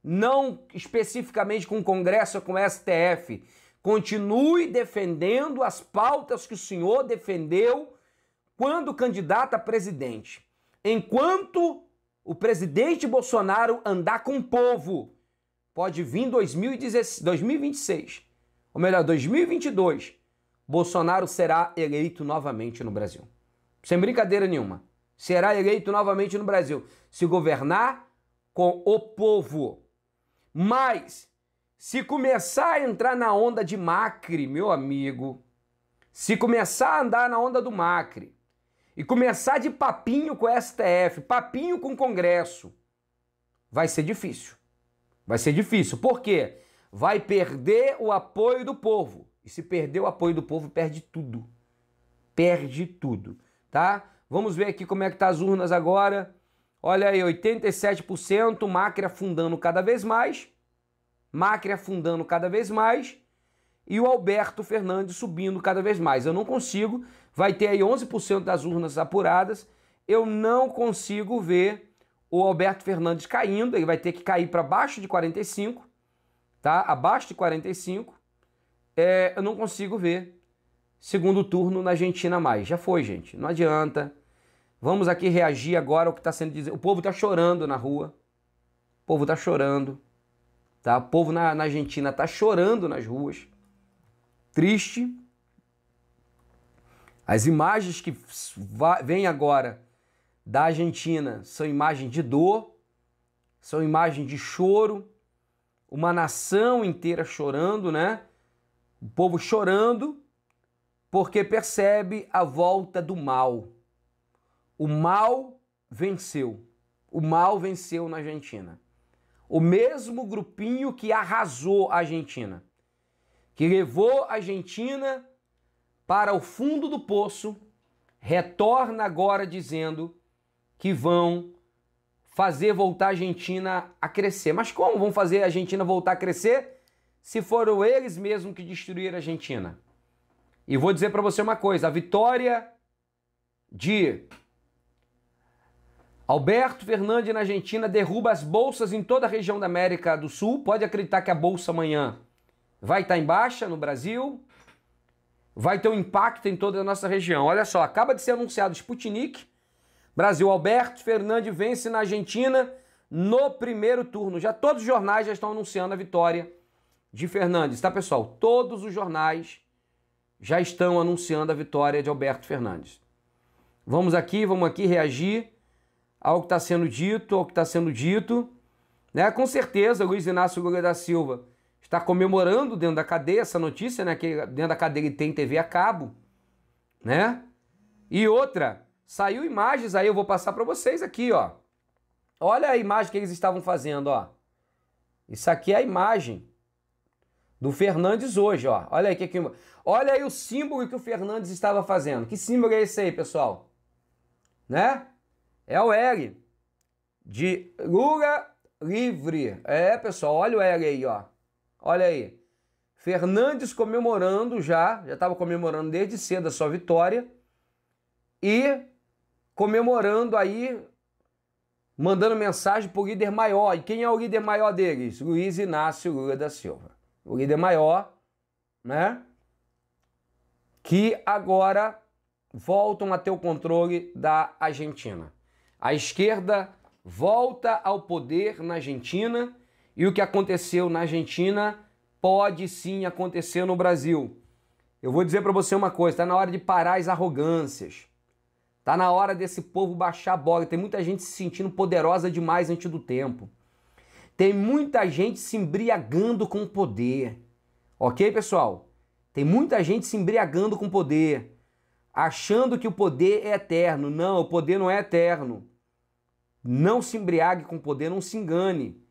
não especificamente com o Congresso ou com o STF Continue defendendo as pautas que o senhor defendeu quando candidato a presidente. Enquanto o presidente Bolsonaro andar com o povo, pode vir 2026, ou melhor, 2022, Bolsonaro será eleito novamente no Brasil. Sem brincadeira nenhuma. Será eleito novamente no Brasil se governar com o povo. Mas se começar a entrar na onda de Macri, meu amigo, se começar a andar na onda do Macri e começar de papinho com o STF, papinho com o Congresso, vai ser difícil. Vai ser difícil. Por quê? Vai perder o apoio do povo. E se perder o apoio do povo, perde tudo. Perde tudo, tá? Vamos ver aqui como é que tá as urnas agora. Olha aí, 87%, Macri afundando cada vez mais. Macri afundando cada vez mais e o Alberto Fernandes subindo cada vez mais. Eu não consigo, vai ter aí 11% das urnas apuradas, eu não consigo ver o Alberto Fernandes caindo, ele vai ter que cair para baixo de 45, tá? Abaixo de 45. É, eu não consigo ver segundo turno na Argentina mais. Já foi, gente. Não adianta. Vamos aqui reagir agora ao que está sendo dito. O povo está chorando na rua. O povo está chorando. Tá? O povo na, na Argentina está chorando nas ruas, triste. As imagens que vêm agora da Argentina são imagens de dor, são imagens de choro, uma nação inteira chorando, né? O povo chorando porque percebe a volta do mal. O mal venceu. O mal venceu na Argentina o mesmo grupinho que arrasou a Argentina, que levou a Argentina para o fundo do poço, retorna agora dizendo que vão fazer voltar a Argentina a crescer. Mas como vão fazer a Argentina voltar a crescer se foram eles mesmos que destruíram a Argentina? E vou dizer para você uma coisa: a vitória de Alberto Fernandes na Argentina derruba as bolsas em toda a região da América do Sul. Pode acreditar que a bolsa amanhã vai estar em baixa no Brasil. Vai ter um impacto em toda a nossa região. Olha só, acaba de ser anunciado Sputnik. Brasil Alberto Fernandes vence na Argentina no primeiro turno. Já todos os jornais já estão anunciando a vitória de Fernandes, tá, pessoal? Todos os jornais já estão anunciando a vitória de Alberto Fernandes. Vamos aqui, vamos aqui reagir ao que está sendo dito, ao que está sendo dito. Né? Com certeza, Luiz Inácio Lula da Silva está comemorando dentro da cadeia essa notícia, né? que dentro da cadeia ele tem TV a cabo. Né? E outra, saiu imagens aí, eu vou passar para vocês aqui, ó. Olha a imagem que eles estavam fazendo, ó. Isso aqui é a imagem do Fernandes hoje, ó. Olha aí que, que olha aí o símbolo que o Fernandes estava fazendo. Que símbolo é esse aí, pessoal? Né? É o L de Lula livre. É, pessoal, olha o L aí, ó. Olha aí. Fernandes comemorando já, já estava comemorando desde cedo a sua vitória e comemorando aí, mandando mensagem para o líder maior. E quem é o líder maior deles? Luiz Inácio Lula da Silva. O líder maior, né? Que agora voltam a ter o controle da Argentina. A esquerda volta ao poder na Argentina e o que aconteceu na Argentina pode sim acontecer no Brasil. Eu vou dizer para você uma coisa, está na hora de parar as arrogâncias. Está na hora desse povo baixar a bola. Tem muita gente se sentindo poderosa demais antes do tempo. Tem muita gente se embriagando com o poder. OK, pessoal? Tem muita gente se embriagando com o poder, achando que o poder é eterno. Não, o poder não é eterno. Não se embriague com poder, não se engane.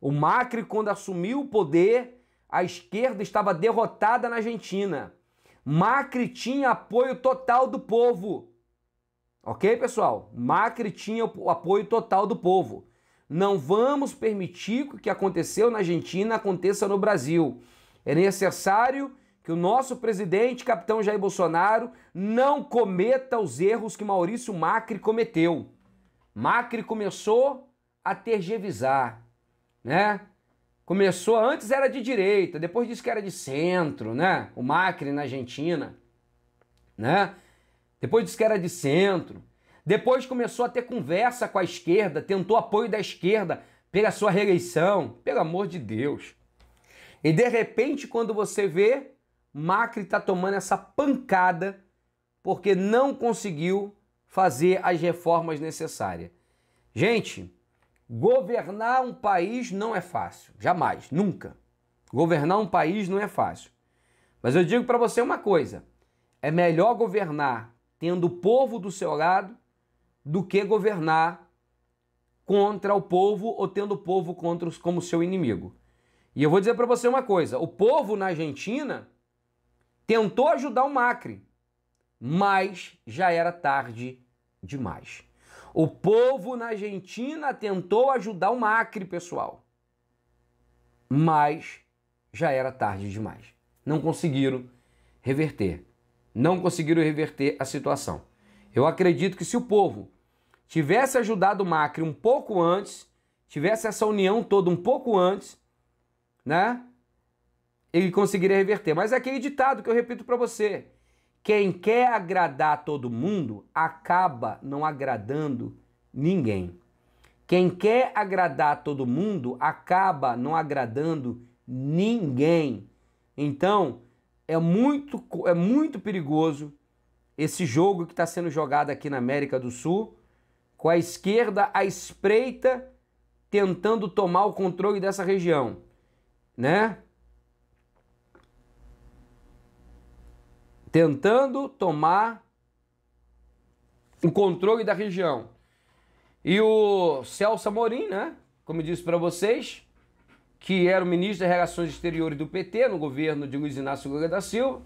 O Macri, quando assumiu o poder, a esquerda estava derrotada na Argentina. Macri tinha apoio total do povo. Ok, pessoal? Macri tinha o apoio total do povo. Não vamos permitir que o que aconteceu na Argentina aconteça no Brasil. É necessário que o nosso presidente, capitão Jair Bolsonaro, não cometa os erros que Maurício Macri cometeu. Macri começou a tergivizar, né? Começou, antes era de direita, depois disse que era de centro, né? O Macri na Argentina, né? Depois disse que era de centro. Depois começou a ter conversa com a esquerda, tentou apoio da esquerda pela sua reeleição, pelo amor de Deus. E de repente, quando você vê, Macri está tomando essa pancada porque não conseguiu fazer as reformas necessárias. Gente, governar um país não é fácil, jamais, nunca. Governar um país não é fácil. Mas eu digo para você uma coisa: é melhor governar tendo o povo do seu lado do que governar contra o povo ou tendo o povo contra os, como seu inimigo. E eu vou dizer para você uma coisa: o povo na Argentina tentou ajudar o Macri, mas já era tarde demais. O povo na Argentina tentou ajudar o Macri, pessoal. Mas já era tarde demais. Não conseguiram reverter. Não conseguiram reverter a situação. Eu acredito que se o povo tivesse ajudado o Macri um pouco antes, tivesse essa união toda um pouco antes, né? Ele conseguiria reverter. Mas é aquele ditado que eu repito para você. Quem quer agradar todo mundo acaba não agradando ninguém. Quem quer agradar todo mundo acaba não agradando ninguém. Então, é muito, é muito perigoso esse jogo que está sendo jogado aqui na América do Sul, com a esquerda à espreita, tentando tomar o controle dessa região, né? tentando tomar o controle da região. E o Celso Amorim, né? Como eu disse para vocês, que era o ministro das Relações Exteriores do PT no governo de Luiz Inácio Lula da Silva,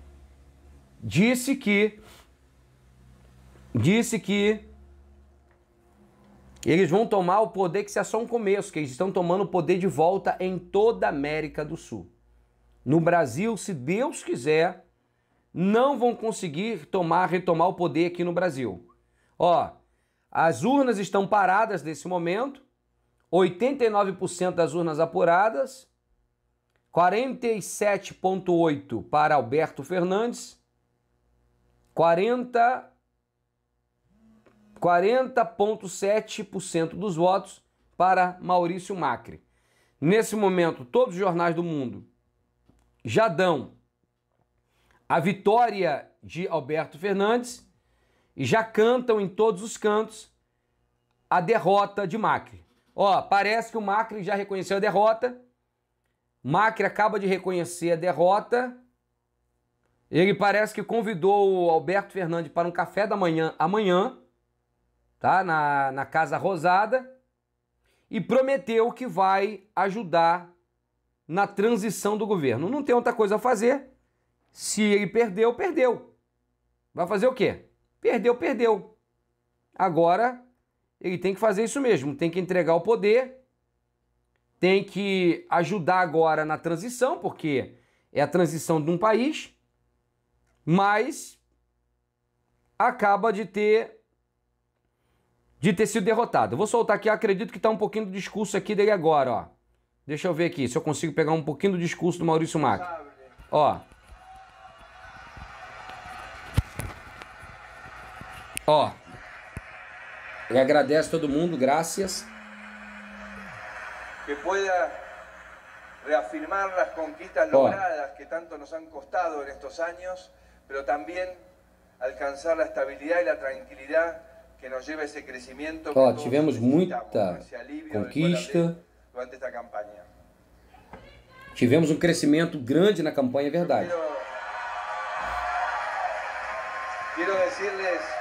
disse que disse que eles vão tomar o poder que isso é só um começo, que eles estão tomando o poder de volta em toda a América do Sul. No Brasil, se Deus quiser, não vão conseguir tomar, retomar o poder aqui no Brasil. Ó, as urnas estão paradas nesse momento, 89% das urnas apuradas, 47,8% para Alberto Fernandes, 40,7% 40, dos votos para Maurício Macri. Nesse momento, todos os jornais do mundo já dão a vitória de Alberto Fernandes e já cantam em todos os cantos a derrota de Macri. Ó, parece que o Macri já reconheceu a derrota. Macri acaba de reconhecer a derrota. Ele parece que convidou o Alberto Fernandes para um café da manhã amanhã, tá? Na, na Casa Rosada. E prometeu que vai ajudar na transição do governo. Não tem outra coisa a fazer se ele perdeu, perdeu. Vai fazer o quê? Perdeu, perdeu. Agora ele tem que fazer isso mesmo, tem que entregar o poder, tem que ajudar agora na transição, porque é a transição de um país, mas acaba de ter de ter sido derrotado. Eu vou soltar aqui, acredito que está um pouquinho do discurso aqui dele agora, ó. Deixa eu ver aqui se eu consigo pegar um pouquinho do discurso do Maurício Macri. Né? Ó. Ó. Ele agradece todo mundo, graças. Que pueda reafirmar las conquistas logradas que tanto nos han costado en estos años, pero también alcançar a estabilidade e a tranquilidade que nos lleva a esse crescimento. Ó, tivemos muita conquista durante esta campanha. Tivemos um crescimento grande na campanha, é verdade. Quero, quero dizer-lhes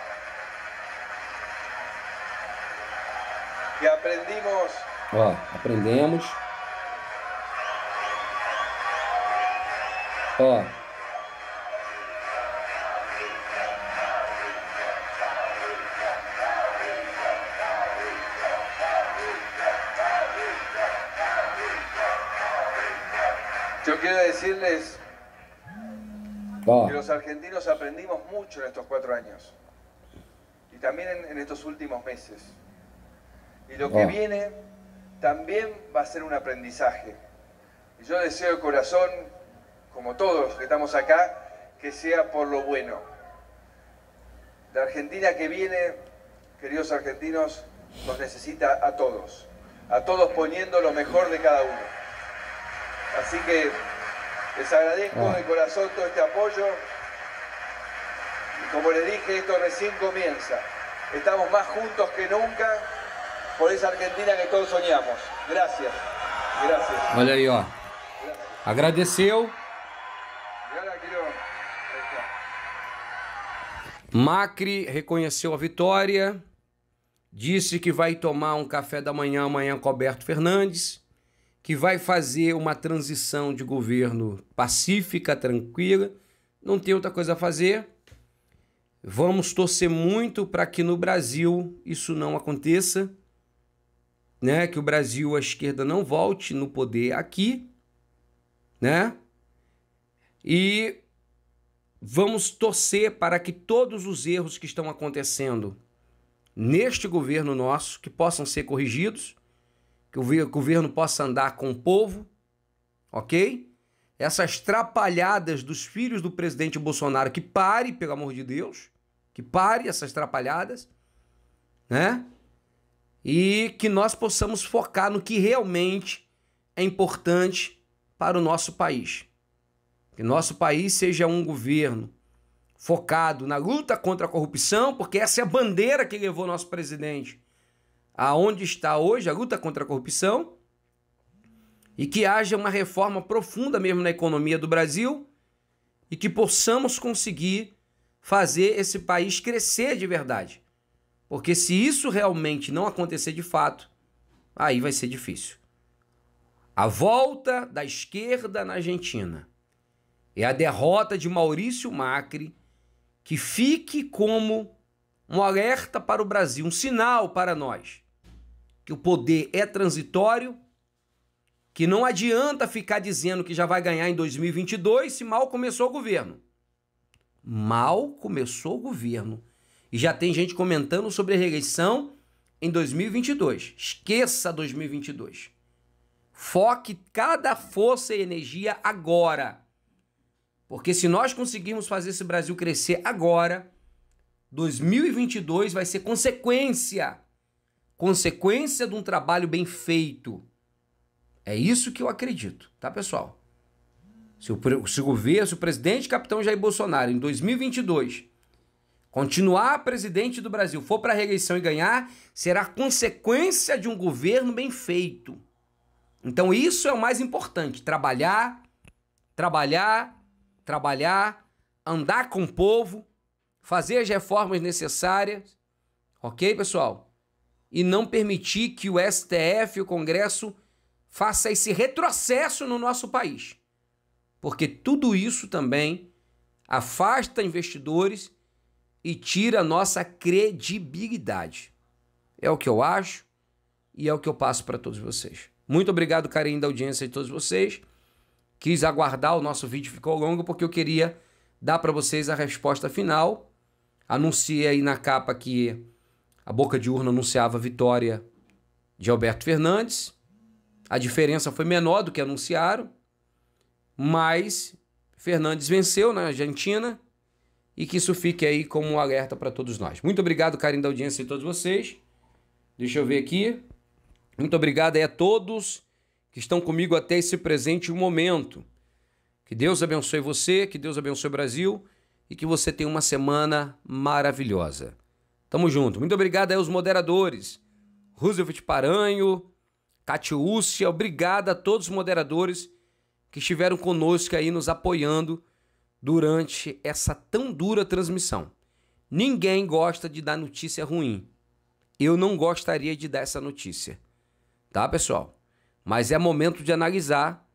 que aprendimos. Ó, aprendemos. Yo quiero decirles que los argentinos aprendimos mucho en estos cuatro años y también en estos últimos meses. Y lo que ah. viene también va a ser un aprendizaje. Y yo deseo de corazón, como todos que estamos acá, que sea por lo bueno. La Argentina que viene, queridos argentinos, nos necesita a todos. A todos poniendo lo mejor de cada uno. Así que les agradezco ah. de corazón todo este apoyo. Y como les dije, esto recién comienza. Estamos más juntos que nunca. por esa Argentina que todos sonhamos. Gracias. Gracias. Olha aí, ó. Agradeceu. Macri reconheceu a vitória, disse que vai tomar um café da manhã amanhã com Alberto Fernandes, que vai fazer uma transição de governo pacífica, tranquila, não tem outra coisa a fazer. Vamos torcer muito para que no Brasil isso não aconteça né, que o Brasil, a esquerda não volte no poder aqui, né? E vamos torcer para que todos os erros que estão acontecendo neste governo nosso que possam ser corrigidos, que o governo possa andar com o povo, ok? Essas trapalhadas dos filhos do presidente Bolsonaro que pare, pelo amor de Deus, que pare essas trapalhadas, né? e que nós possamos focar no que realmente é importante para o nosso país. Que nosso país seja um governo focado na luta contra a corrupção, porque essa é a bandeira que levou nosso presidente aonde está hoje a luta contra a corrupção e que haja uma reforma profunda mesmo na economia do Brasil e que possamos conseguir fazer esse país crescer de verdade. Porque se isso realmente não acontecer de fato, aí vai ser difícil. A volta da esquerda na Argentina é a derrota de Maurício Macri, que fique como um alerta para o Brasil, um sinal para nós que o poder é transitório, que não adianta ficar dizendo que já vai ganhar em 2022 se mal começou o governo. Mal começou o governo e já tem gente comentando sobre a reeleição em 2022. Esqueça 2022. Foque cada força e energia agora. Porque se nós conseguirmos fazer esse Brasil crescer agora, 2022 vai ser consequência. Consequência de um trabalho bem feito. É isso que eu acredito, tá, pessoal? Se o, se o governo, se o presidente capitão Jair Bolsonaro em 2022 continuar presidente do Brasil, for para a reeleição e ganhar, será consequência de um governo bem feito. Então isso é o mais importante, trabalhar, trabalhar, trabalhar, andar com o povo, fazer as reformas necessárias, OK, pessoal? E não permitir que o STF, o Congresso faça esse retrocesso no nosso país. Porque tudo isso também afasta investidores e tira a nossa credibilidade. É o que eu acho e é o que eu passo para todos vocês. Muito obrigado, carinho da audiência de todos vocês. Quis aguardar, o nosso vídeo ficou longo porque eu queria dar para vocês a resposta final. Anunciei aí na capa que a boca de urna anunciava a vitória de Alberto Fernandes. A diferença foi menor do que anunciaram, mas Fernandes venceu na Argentina e que isso fique aí como um alerta para todos nós. Muito obrigado, carinho da audiência de todos vocês. Deixa eu ver aqui. Muito obrigado aí a todos que estão comigo até esse presente momento. Que Deus abençoe você, que Deus abençoe o Brasil e que você tenha uma semana maravilhosa. Tamo junto. Muito obrigado aí aos moderadores. Roosevelt Paranho, Catiúcia, obrigado a todos os moderadores que estiveram conosco aí nos apoiando durante essa tão dura transmissão. Ninguém gosta de dar notícia ruim. Eu não gostaria de dar essa notícia. Tá, pessoal? Mas é momento de analisar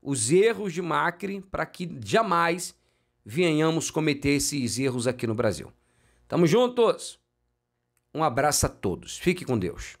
os erros de Macri para que jamais venhamos cometer esses erros aqui no Brasil. Tamo juntos! Um abraço a todos. Fique com Deus.